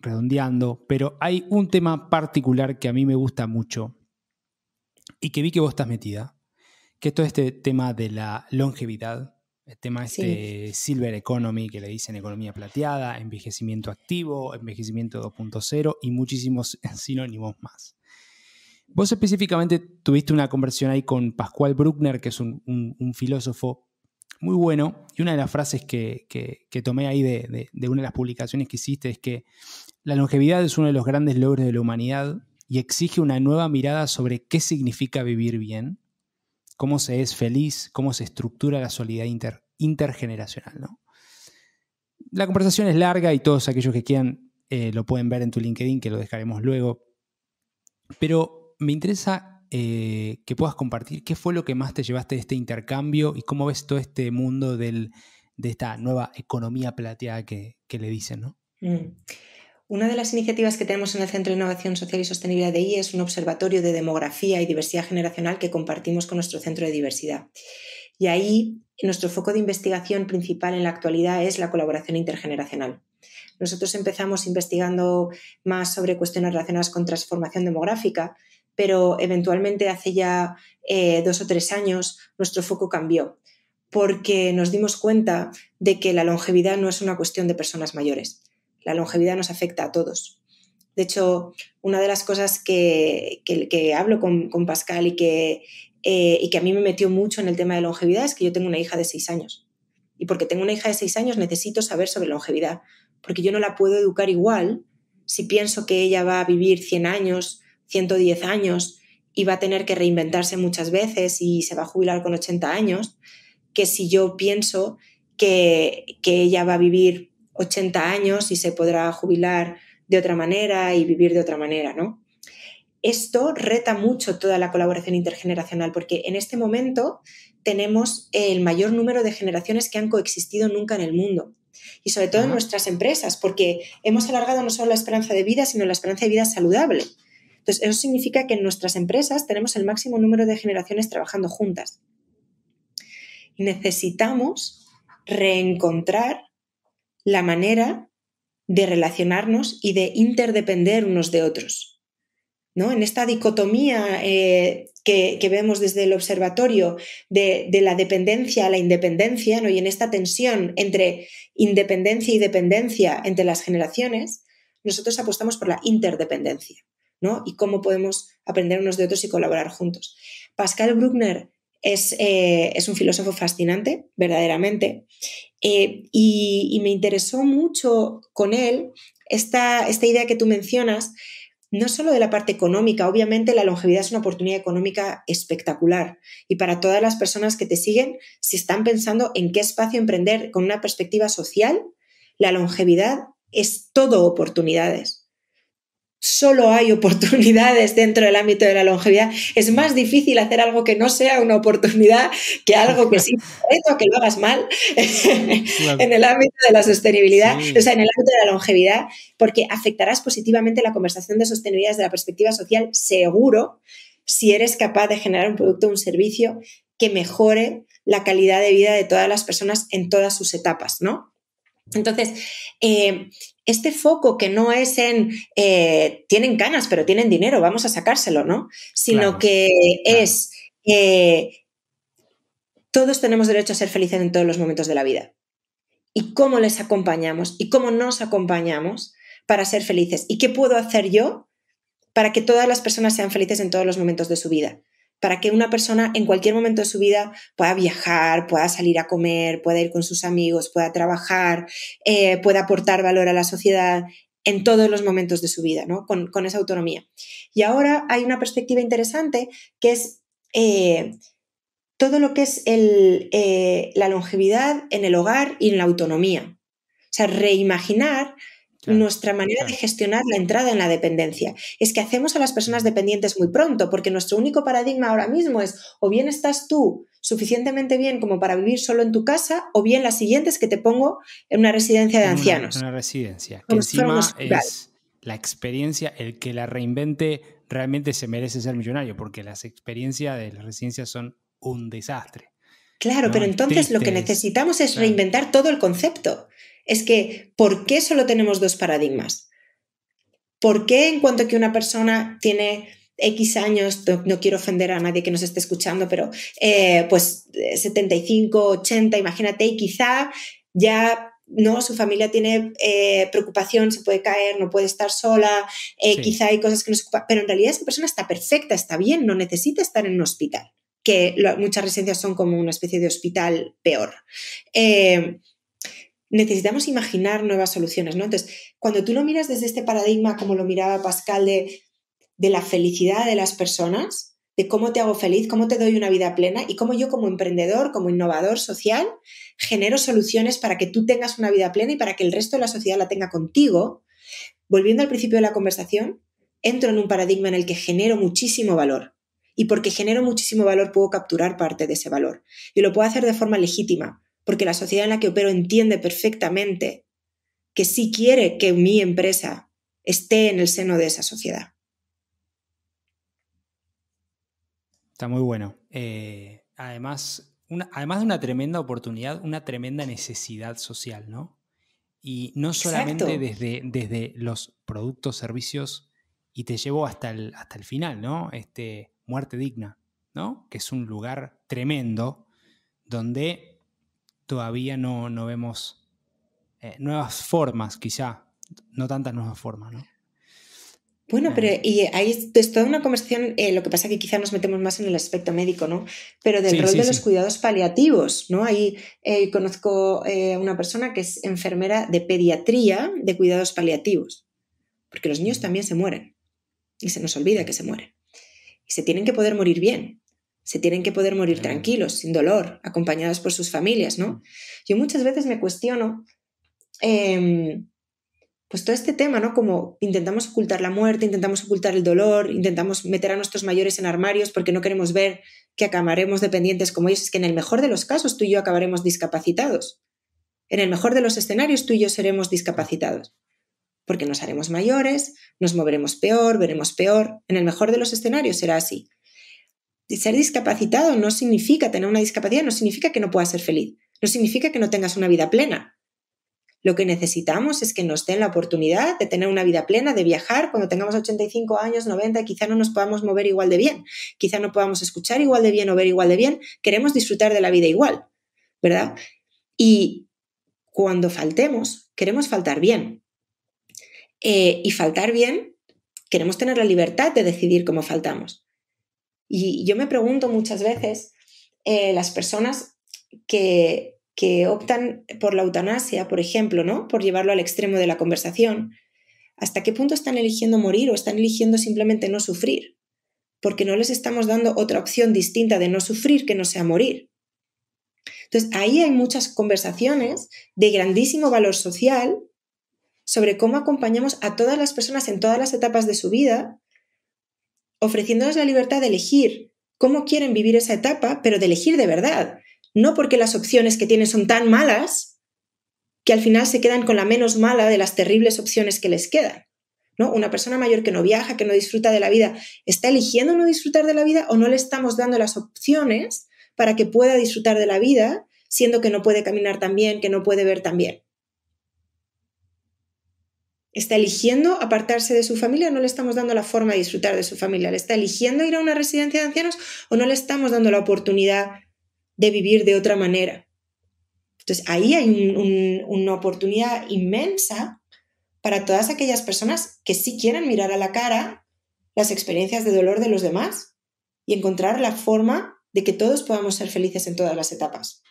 redondeando, pero hay un tema particular que a mí me gusta mucho y que vi que vos estás metida, que es todo este tema de la longevidad, el tema este Silver Economy, que le dicen economía plateada, envejecimiento activo, envejecimiento 2.0 y muchísimos (laughs) sinónimos más. Vos específicamente tuviste una conversión ahí con Pascual Bruckner, que es un, filósofo muy bueno, y una de las frases que, tomé ahí de, una de las publicaciones que hiciste es que la longevidad es uno de los grandes logros de la humanidad y exige una nueva mirada sobre qué significa vivir bien, cómo se es feliz, cómo se estructura la solidaridad intergeneracional. La conversación es larga y todos aquellos que quieran eh, lo pueden ver en tu LinkedIn, que lo dejaremos luego. Pero me interesa eh, que puedas compartir qué fue lo que más te llevaste de este intercambio y cómo ves todo este mundo de esta nueva economía plateada que, le dicen, ¿no? Mm. Una de las iniciativas que tenemos en el Centro de Innovación Social y Sostenibilidad de I es un observatorio de demografía y diversidad generacional que compartimos con nuestro Centro de Diversidad. Y ahí nuestro foco de investigación principal en la actualidad es la colaboración intergeneracional. Nosotros empezamos investigando más sobre cuestiones relacionadas con transformación demográfica, pero eventualmente hace ya eh, dos o tres años nuestro foco cambió porque nos dimos cuenta de que la longevidad no es una cuestión de personas mayores la longevidad nos afecta a todos. De hecho, una de las cosas que, hablo con, Pascal y que, eh, que a mí me metió mucho en el tema de longevidad es que yo tengo una hija de seis años. Y porque tengo una hija de seis años necesito saber sobre longevidad, porque yo no la puedo educar igual si pienso que ella va a vivir 100 años, 110 años y va a tener que reinventarse muchas veces y se va a jubilar con 80 años, que si yo pienso que, que ella va a vivir 80 años y se podrá jubilar de otra manera y vivir de otra manera, ¿no? Esto reta mucho toda la colaboración intergeneracional porque en este momento tenemos el mayor número de generaciones que han coexistido nunca en el mundo y sobre todo en nuestras empresas porque hemos alargado no solo la esperanza de vida sino la esperanza de vida saludable. Entonces, eso significa que en nuestras empresas tenemos el máximo número de generaciones trabajando juntas. necesitamos reencontrar la manera de relacionarnos y de interdepender unos de otros. ¿no? En esta dicotomía eh, que, vemos desde el observatorio de, la dependencia a la independencia, ¿no? y en esta tensión entre independencia y dependencia entre las generaciones, nosotros apostamos por la interdependencia ¿no? y cómo podemos aprender unos de otros y colaborar juntos. Pascal Bruckner eh, es, un filósofo fascinante, verdaderamente, eh, y, me interesó mucho con él esta, esta idea que tú mencionas, no solo de la parte económica, obviamente la longevidad es una oportunidad económica espectacular y para todas las personas que te siguen, si están pensando en qué espacio emprender con una perspectiva social, la longevidad es todo oportunidades solo hay oportunidades dentro del ámbito de la longevidad. Es más difícil hacer algo que no sea una oportunidad que algo que sí que lo hagas mal (laughs) en el ámbito de la sostenibilidad, o sea, en el ámbito de la longevidad, porque afectarás positivamente la conversación de sostenibilidad desde la perspectiva social, seguro, si eres capaz de generar un producto o un servicio que mejore la calidad de vida de todas las personas en todas sus etapas, ¿no? Entonces, eh, este foco que no es en eh, tienen ganas pero tienen dinero, vamos a sacárselo, ¿no? Sino que es que eh, todos tenemos derecho a ser felices en todos los momentos de la vida. Y cómo les acompañamos y cómo nos acompañamos para ser felices. ¿Y qué puedo hacer yo para que todas las personas sean felices en todos los momentos de su vida? para que una persona en cualquier momento de su vida pueda viajar, pueda salir a comer, pueda ir con sus amigos, pueda trabajar, eh, pueda aportar valor a la sociedad en todos los momentos de su vida, ¿no? Con, esa autonomía. Y ahora hay una perspectiva interesante que es eh, todo lo que es eh, la longevidad en el hogar y en la autonomía. O sea, reimaginar nuestra manera de gestionar la entrada en la dependencia. Es que hacemos a las personas dependientes muy pronto, porque nuestro único paradigma ahora mismo es o bien estás tú suficientemente bien como para vivir solo en tu casa, o bien la siguiente es que te pongo en una residencia de ancianos. una residencia. Que encima es la experiencia, el que la reinvente realmente se merece ser millonario, porque las experiencias de las residencias son un desastre. Claro, pero entonces lo que necesitamos es reinventar todo el concepto es que ¿por qué solo tenemos dos paradigmas? ¿Por qué en cuanto que una persona tiene X años, no, quiero ofender a nadie que nos esté escuchando, pero eh, pues 75, eh, 80, imagínate, y quizá ya no, su familia tiene eh, preocupación, se puede caer, no puede estar sola, quizá hay cosas que nos ocupan, pero en realidad esa persona está perfecta, está bien, no necesita estar en un hospital, que muchas residencias son como una especie de hospital peor necesitamos imaginar nuevas soluciones, ¿no? Entonces, cuando tú lo miras desde este paradigma, como lo miraba Pascal, de, de la felicidad de las personas, de cómo te hago feliz, cómo te doy una vida plena y cómo yo como emprendedor, como innovador social, genero soluciones para que tú tengas una vida plena y para que el resto de la sociedad la tenga contigo. Volviendo al principio de la conversación, entro en un paradigma en el que genero muchísimo valor. Y porque genero muchísimo valor, puedo capturar parte de ese valor. Y lo puedo hacer de forma legítima, porque la sociedad en la que opero entiende perfectamente que sí quiere que mi empresa esté en el seno de esa sociedad. Está muy bueno. Eh, además, además de una tremenda oportunidad, una tremenda necesidad social, ¿no? Y no solamente desde, desde, los productos, servicios, y te llevo hasta el, hasta el final, ¿no? Este, muerte digna, ¿no? Que es un lugar tremendo donde todavía no, no vemos eh, nuevas formas, quizá, no tantas nuevas formas, ¿no? Bueno, ah. pero y ahí es toda una conversación, eh, lo que pasa que quizá nos metemos más en el aspecto médico, ¿no? Pero del rol de los cuidados paliativos, ¿no? Ahí eh, conozco a una persona que es enfermera de pediatría de cuidados paliativos, porque los niños mm. también se mueren y se nos olvida que se mueren. Y se tienen que poder morir bien se tienen que poder morir tranquilos, sin dolor, acompañados por sus familias, ¿no? Yo muchas veces me cuestiono, em, pues todo este tema, ¿no? Como intentamos ocultar la muerte, intentamos ocultar el dolor, intentamos meter a nuestros mayores en armarios porque no queremos ver que acabaremos dependientes como ellos, es que en el mejor de los casos tú y yo acabaremos discapacitados. En el mejor de los escenarios tú y yo seremos discapacitados porque nos haremos mayores, nos moveremos peor, veremos peor. En el mejor de los escenarios será así ser discapacitado no significa tener una discapacidad, no significa que no puedas ser feliz, no significa que no tengas una vida plena. Lo que necesitamos es que nos den la oportunidad de tener una vida plena, de viajar cuando tengamos 85 años, 90, quizá no nos podamos mover igual de bien, quizá no podamos escuchar igual de bien o ver igual de bien, queremos disfrutar de la vida igual, ¿verdad? Y cuando faltemos, queremos faltar bien. Eh, y faltar bien, queremos tener la libertad de decidir cómo faltamos. Y yo me pregunto muchas veces, eh, las personas que, optan por la eutanasia, por ejemplo, ¿no? Por llevarlo al extremo de la conversación, ¿hasta qué punto están eligiendo morir o están eligiendo simplemente no sufrir? Porque no les estamos dando otra opción distinta de no sufrir que no sea morir. Entonces, ahí hay muchas conversaciones de grandísimo valor social sobre cómo acompañamos a todas las personas en todas las etapas de su vida ofreciéndoles la libertad de elegir cómo quieren vivir esa etapa, pero de elegir de verdad, no porque las opciones que tienen son tan malas que al final se quedan con la menos mala de las terribles opciones que les quedan. ¿no? Una persona mayor que no viaja, que no disfruta de la vida, ¿está eligiendo no disfrutar de la vida o no le estamos dando las opciones para que pueda disfrutar de la vida, siendo que no puede caminar tan bien, que no puede ver tan bien? está eligiendo apartarse de su familia o no le estamos dando la forma de disfrutar de su familia, le está eligiendo ir a una residencia de ancianos o no le estamos dando la oportunidad de vivir de otra manera. Entonces ahí hay una oportunidad inmensa para todas aquellas personas que sí quieren mirar a la cara las experiencias de dolor de los demás y encontrar la forma de que todos podamos ser felices en todas las etapas.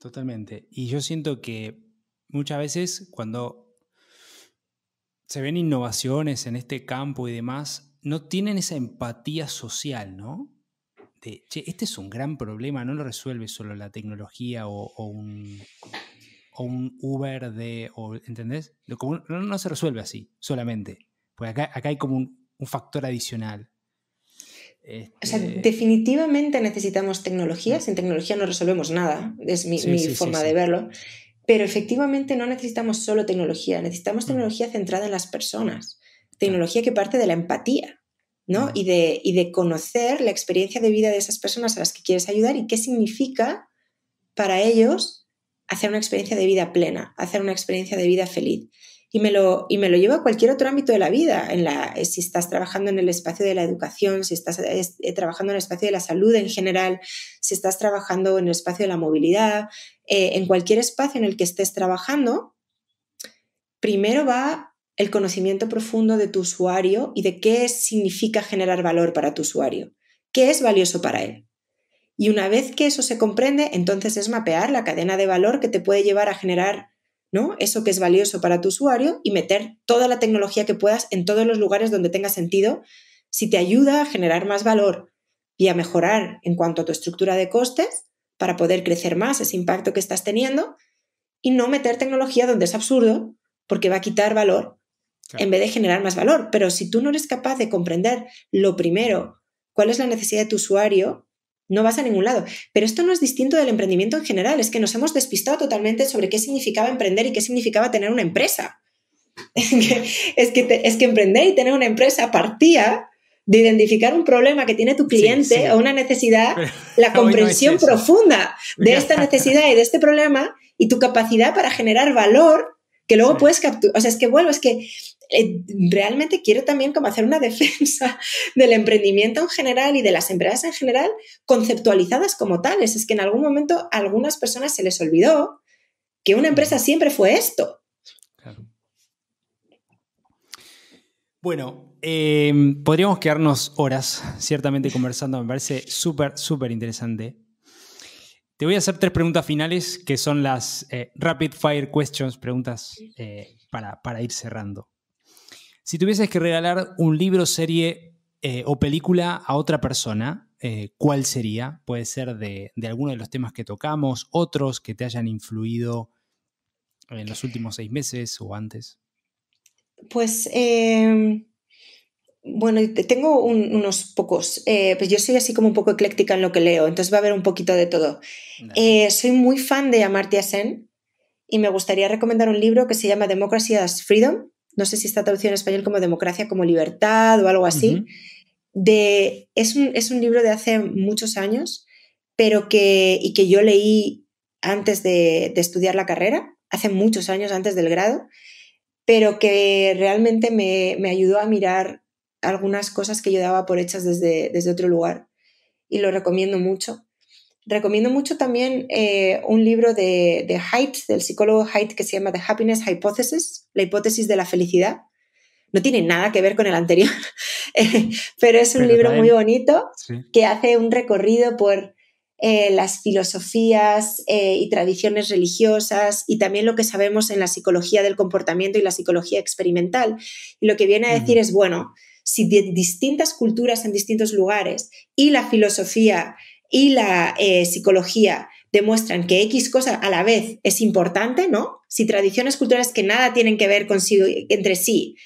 Totalmente. Y yo siento que muchas veces cuando se ven innovaciones en este campo y demás, no tienen esa empatía social, ¿no? De, che, este es un gran problema, no lo resuelve solo la tecnología o, un, o un Uber de, ¿entendés? no, no, se resuelve así, solamente. Porque acá, acá hay como un, un factor adicional este o sea, definitivamente necesitamos tecnología. Mm. Sin tecnología no resolvemos nada, es mi, forma de verlo. Pero efectivamente no necesitamos solo tecnología, necesitamos mm. tecnología centrada en las personas, tecnología que parte de la empatía, ¿no? Mm. Y de, y de conocer la experiencia de vida de esas personas a las que quieres ayudar y qué significa para ellos hacer una experiencia de vida plena, hacer una experiencia de vida feliz y me lo, y me lo llevo a cualquier otro ámbito de la vida. Eh, si estás trabajando en el espacio de la educación, si estás eh, eh, trabajando en el espacio de la salud en general, si estás trabajando en el espacio de la movilidad, en cualquier espacio en el que estés trabajando, primero va el conocimiento profundo de tu usuario y de qué significa generar valor para tu usuario, qué es valioso para él. Y una vez que eso se comprende, entonces es mapear la cadena de valor que te puede llevar a generar ¿no? Eso que es valioso para tu usuario y meter toda la tecnología que puedas en todos los lugares donde tenga sentido, si te ayuda a generar más valor y a mejorar en cuanto a tu estructura de costes para poder crecer más ese impacto que estás teniendo y no meter tecnología donde es absurdo porque va a quitar valor en vez de generar más valor. Pero si tú no eres capaz de comprender lo primero, cuál es la necesidad de tu usuario, no vas a ningún lado. Pero esto no es distinto del emprendimiento en general, es que nos hemos despistado totalmente sobre qué significaba emprender y qué significaba tener una empresa. (laughs) es, que, es, que emprender y tener una empresa partía de identificar un problema que tiene tu cliente o una necesidad, la comprensión profunda de esta necesidad y de este problema y tu capacidad para generar valor que luego puedes capturar. O sea, es que vuelvo, es que eh, realmente quiero también como hacer una (laughs) defensa del emprendimiento en general y de las empresas en general conceptualizadas como tales. Es que en algún momento a algunas personas se les olvidó que una empresa mm. siempre fue esto. Bueno, em, podríamos quedarnos horas, ciertamente, (laughs) conversando. Me parece súper, súper interesante. Te voy a hacer tres preguntas finales, que son las eh, rapid fire questions, preguntas eh, para, ir cerrando. Si tuvieses que regalar un libro, serie eh, o película a otra persona, eh, ¿cuál sería? Puede ser de, alguno de los temas que tocamos, otros que te hayan influido en los últimos seis meses o antes. Pues em, bueno, tengo unos pocos. Eh, pues yo soy así como un poco ecléctica en lo que leo, entonces va a haber un poquito de todo. soy muy fan de Amartya Sen y me gustaría recomendar un libro que se llama Democracy as Freedom no sé si está traducido en español como democracia como libertad o algo así. es, un, libro de hace muchos años, pero que, y que yo leí antes de, estudiar la carrera, hace muchos años antes del grado, pero que realmente me, ayudó a mirar algunas cosas que yo daba por hechas desde, otro lugar y lo recomiendo mucho. Recomiendo mucho también eh, un libro de, de Haidt, del psicólogo Haidt, que se llama The Happiness Hypothesis, la hipótesis de la felicidad. No tiene nada que ver con el anterior, (laughs) eh, pero es un libro muy bonito que hace un recorrido por eh, las filosofías eh, y tradiciones religiosas y también lo que sabemos en la psicología del comportamiento y la psicología experimental. Y lo que viene a decir es, bueno, si distintas culturas en distintos lugares y la filosofía y la psicología demuestran que X cosa a la vez es importante, ¿no? Si tradiciones culturales que nada tienen que ver consigo, entre sí,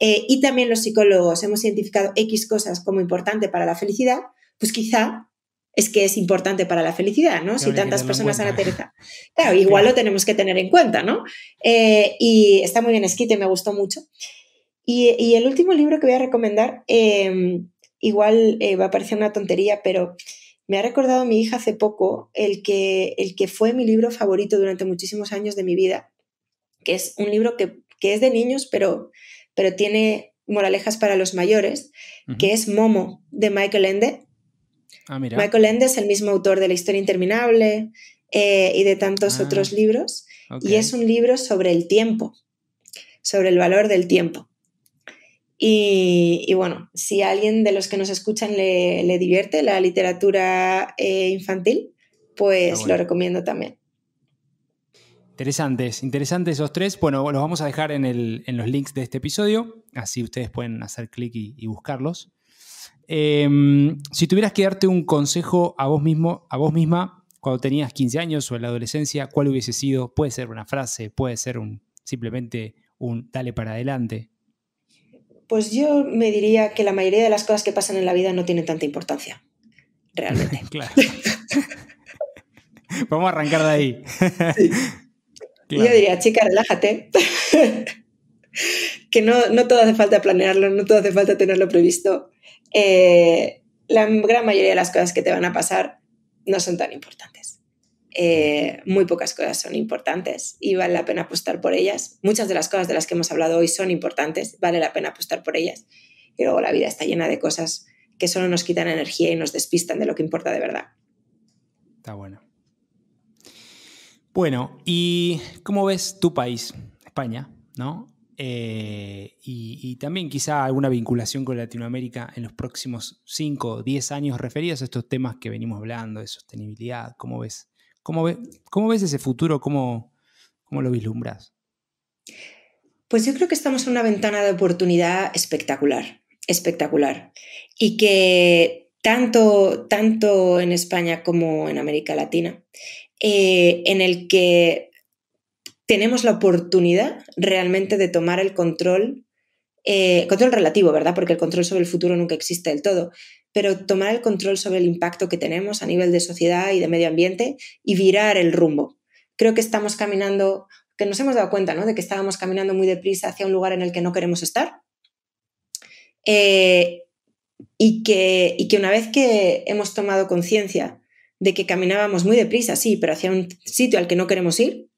eh, y también los psicólogos hemos identificado X cosas como importante para la felicidad, pues quizá es que es importante para la felicidad, ¿no? si tantas personas han aterrizado. Claro, igual lo tenemos que tener en cuenta, ¿no? Eh, y está muy bien escrito y me gustó mucho. Y, el último libro que voy a recomendar, eh, igual va a parecer una tontería, pero me ha recordado mi hija hace poco el que, el que fue mi libro favorito durante muchísimos años de mi vida, que es un libro que, es de niños, pero, pero tiene moralejas para los mayores, que es Momo, de Michael Ende. Ah, Michael Ende es el mismo autor de La historia interminable eh, y de tantos ah. otros libros, y es un libro sobre el tiempo, sobre el valor del tiempo. Y, bueno, si a alguien de los que nos escuchan le, divierte la literatura eh, infantil, pues lo recomiendo también. Interesantes, interesantes esos tres. Bueno, los vamos a dejar en, los links de este episodio, así ustedes pueden hacer clic y, buscarlos. Em, si tuvieras que darte un consejo a vos mismo, a vos misma, cuando tenías 15 años o en la adolescencia, ¿cuál hubiese sido? Puede ser una frase, puede ser un, simplemente un dale para adelante. Pues yo me diría que la mayoría de las cosas que pasan en la vida no tienen tanta importancia, realmente. (laughs) (laughs) Vamos a arrancar de ahí. (laughs) Yo diría, chica, relájate. que no, todo hace falta planearlo, no todo hace falta tenerlo previsto. Eh, la gran mayoría de las cosas que te van a pasar no son tan importantes. Eh, muy pocas cosas son importantes y vale la pena apostar por ellas. Muchas de las cosas de las que hemos hablado hoy son importantes, vale la pena apostar por ellas. Y luego la vida está llena de cosas que solo nos quitan energía y nos despistan de lo que importa de verdad. Está bueno. Bueno, ¿y cómo ves tu país, España, no? Eh, y, también quizá alguna vinculación con Latinoamérica en los próximos 5 o 10 años referidos a estos temas que venimos hablando de sostenibilidad, ¿cómo ves ¿Cómo, ves ese futuro? ¿Cómo, lo vislumbras? Pues yo creo que estamos en una ventana de oportunidad espectacular, espectacular. Y que tanto, tanto en España como en América Latina, eh, en el que tenemos la oportunidad realmente de tomar el control, eh, control relativo, ¿verdad? Porque el control sobre el futuro nunca existe del todo, pero tomar el control sobre el impacto que tenemos a nivel de sociedad y de medio ambiente y virar el rumbo. Creo que estamos caminando, que nos hemos dado cuenta ¿no? de que estábamos caminando muy deprisa hacia un lugar en el que no queremos estar. Eh, y, que, y que una vez que hemos tomado conciencia de que caminábamos muy deprisa, sí, pero hacia un sitio al que no queremos ir,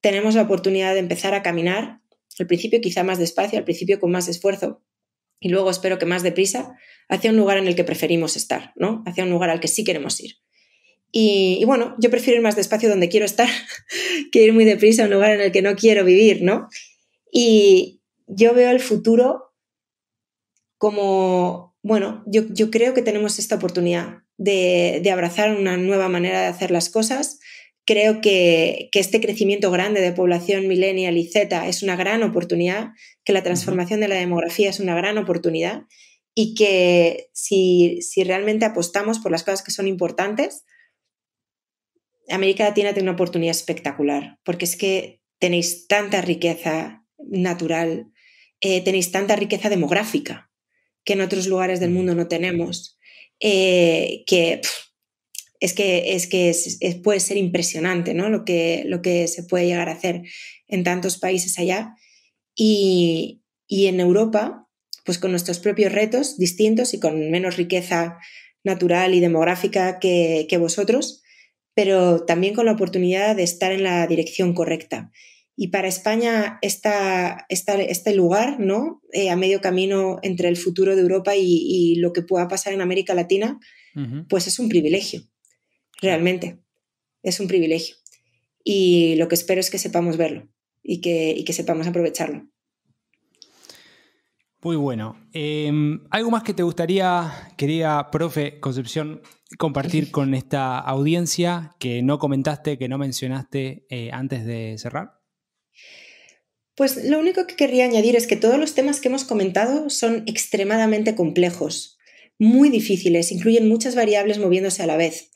tenemos la oportunidad de empezar a caminar, al principio quizá más despacio, al principio con más esfuerzo y luego espero que más deprisa, hacia un lugar en el que preferimos estar, ¿no? Hacia un lugar al que sí queremos ir. Y, bueno, yo prefiero ir más despacio donde quiero estar (laughs) que ir muy deprisa a un lugar en el que no quiero vivir, ¿no? Y yo veo el futuro como, bueno, yo, creo que tenemos esta oportunidad de, abrazar una nueva manera de hacer las cosas. Creo que, que este crecimiento grande de población millennial y Z es una gran oportunidad, que la transformación de la demografía es una gran oportunidad y que si, realmente apostamos por las cosas que son importantes, América Latina tiene una oportunidad espectacular, porque es que tenéis tanta riqueza natural, eh, tenéis tanta riqueza demográfica que en otros lugares del mm. mundo no tenemos, eh, que es que, es que puede ser impresionante ¿no? lo, que, lo que se puede llegar a hacer en tantos países allá. Y, y en Europa pues con nuestros propios retos distintos y con menos riqueza natural y demográfica que, vosotros, pero también con la oportunidad de estar en la dirección correcta. Y para España esta, este lugar, ¿no? Eh, a medio camino entre el futuro de Europa y, lo que pueda pasar en América Latina, pues es un privilegio, realmente. Es un privilegio. Y lo que espero es que sepamos verlo y que sepamos aprovecharlo. Muy bueno. Em, ¿Algo más que te gustaría, querida profe Concepción, compartir (laughs) con esta audiencia que no comentaste, que no mencionaste eh, antes de cerrar? Pues lo único que querría añadir es que todos los temas que hemos comentado son extremadamente complejos, muy difíciles, incluyen muchas variables moviéndose a la vez.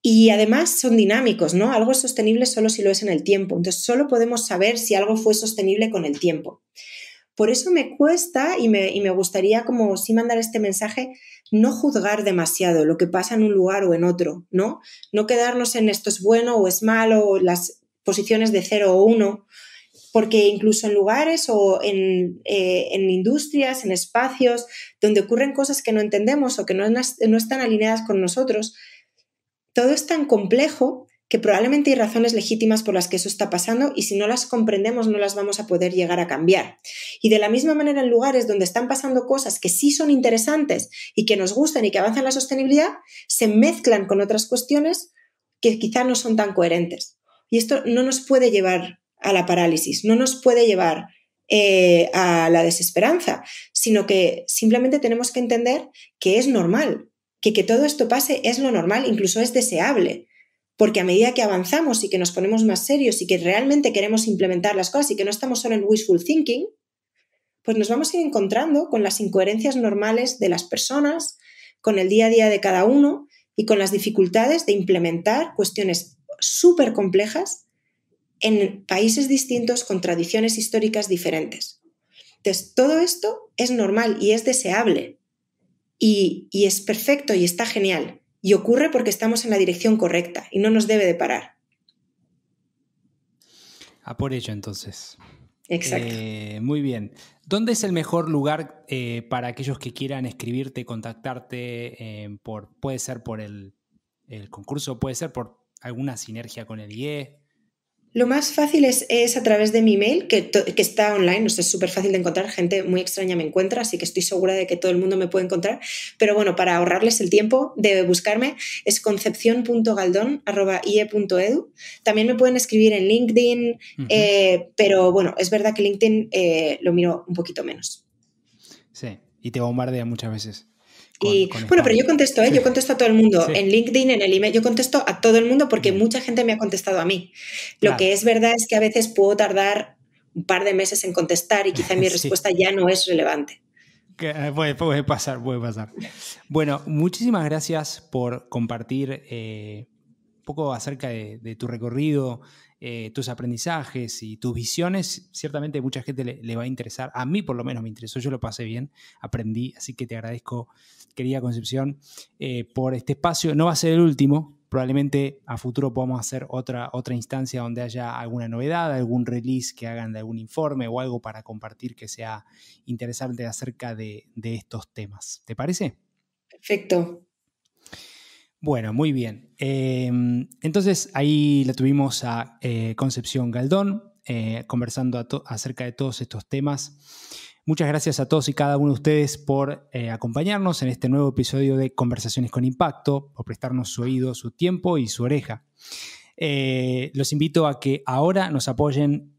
Y además son dinámicos, ¿no? Algo es sostenible solo si lo es en el tiempo. Entonces, solo podemos saber si algo fue sostenible con el tiempo. Por eso me cuesta y me, gustaría como si mandar este mensaje, no juzgar demasiado lo que pasa en un lugar o en otro, ¿no? No quedarnos en esto es bueno o es malo, las posiciones de cero o uno, porque incluso en lugares o en, eh, en, industrias, en espacios donde ocurren cosas que no entendemos o que no, no están alineadas con nosotros, todo es tan complejo que probablemente hay razones legítimas por las que eso está pasando y si no las comprendemos no las vamos a poder llegar a cambiar. Y de la misma manera en lugares donde están pasando cosas que sí son interesantes y que nos gustan y que avanzan la sostenibilidad, se mezclan con otras cuestiones que quizá no son tan coherentes. Y esto no nos puede llevar a la parálisis, no nos puede llevar eh, a la desesperanza, sino que simplemente tenemos que entender que es normal, que que todo esto pase es lo normal, incluso es deseable porque a medida que avanzamos y que nos ponemos más serios y que realmente queremos implementar las cosas y que no estamos solo en wishful thinking, pues nos vamos a ir encontrando con las incoherencias normales de las personas, con el día a día de cada uno y con las dificultades de implementar cuestiones súper complejas en países distintos con tradiciones históricas diferentes. Entonces, todo esto es normal y es deseable y, y es perfecto y está genial. Y ocurre porque estamos en la dirección correcta y no nos debe de parar. A ah, por ello entonces. Exacto. Eh, muy bien. ¿Dónde es el mejor lugar eh, para aquellos que quieran escribirte, contactarte? Eh, por, puede ser por el, el, concurso, puede ser por alguna sinergia con el IE. Lo más fácil es, a través de mi mail, que, está online, o sea, es súper fácil de encontrar, gente muy extraña me encuentra, así que estoy segura de que todo el mundo me puede encontrar, pero bueno, para ahorrarles el tiempo de buscarme es concepción.galdón.ie.edu. También me pueden escribir en LinkedIn, eh, pero bueno, es verdad que LinkedIn eh, lo miro un poquito menos. Sí, y te bombardea muchas veces. Y, bueno, pero yo contesto, ¿eh? yo contesto a todo el mundo. En LinkedIn, en el email, yo contesto a todo el mundo porque mucha gente me ha contestado a mí. Lo que es verdad es que a veces puedo tardar un par de meses en contestar y quizá mi (laughs) respuesta ya no es relevante. Eh, puede, pasar, puede pasar. Bueno, muchísimas gracias por compartir eh, un poco acerca de tu recorrido, eh, tus aprendizajes y tus visiones, ciertamente mucha gente le, va a interesar. A mí por lo menos me interesó, yo lo pasé bien, aprendí, así que te agradezco, querida Concepción, eh, por este espacio. No va a ser el último, probablemente a futuro podamos hacer otra, otra instancia donde haya alguna novedad, algún release que hagan de algún informe o algo para compartir que sea interesante acerca de, de estos temas. ¿Te parece? Perfecto. Bueno, muy bien. Em, entonces ahí la tuvimos a eh, Concepción Galdón eh, conversando acerca de todos estos temas. Muchas gracias a todos y cada uno de ustedes por eh, acompañarnos en este nuevo episodio de Conversaciones con Impacto, por prestarnos su oído, su tiempo y su oreja. los invito a que ahora nos apoyen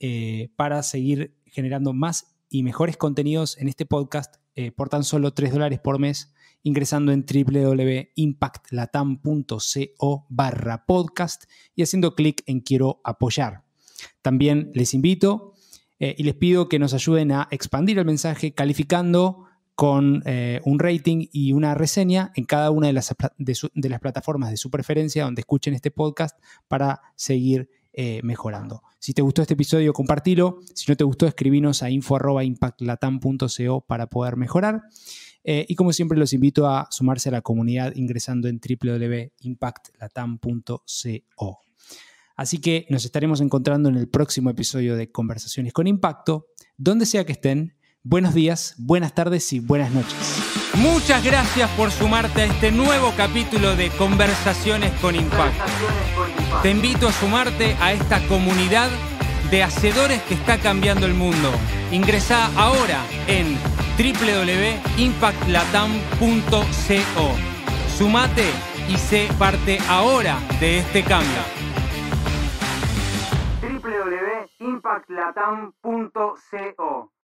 para seguir generando más y mejores contenidos en este podcast por tan solo 3 dólares por mes ingresando en www.impactlatam.co barra podcast y haciendo clic en quiero apoyar. También les invito eh, y les pido que nos ayuden a expandir el mensaje calificando con eh, un rating y una reseña en cada una de las, de, las, plataformas de su preferencia donde escuchen este podcast para seguir eh, mejorando. Si te gustó este episodio, compartilo. Si no te gustó, escribinos a info.impactlatam.co para poder mejorar. Eh, y como siempre los invito a sumarse a la comunidad ingresando en www.impactlatam.co. Así que nos estaremos encontrando en el próximo episodio de Conversaciones con Impacto. Donde sea que estén, buenos días, buenas tardes y buenas noches. Muchas gracias por sumarte a este nuevo capítulo de Conversaciones con Impacto. Te invito a sumarte a esta comunidad de hacedores que está cambiando el mundo. Ingresa ahora en www.impactlatam.co. Sumate y sé parte ahora de este cambio. www.impactlatam.co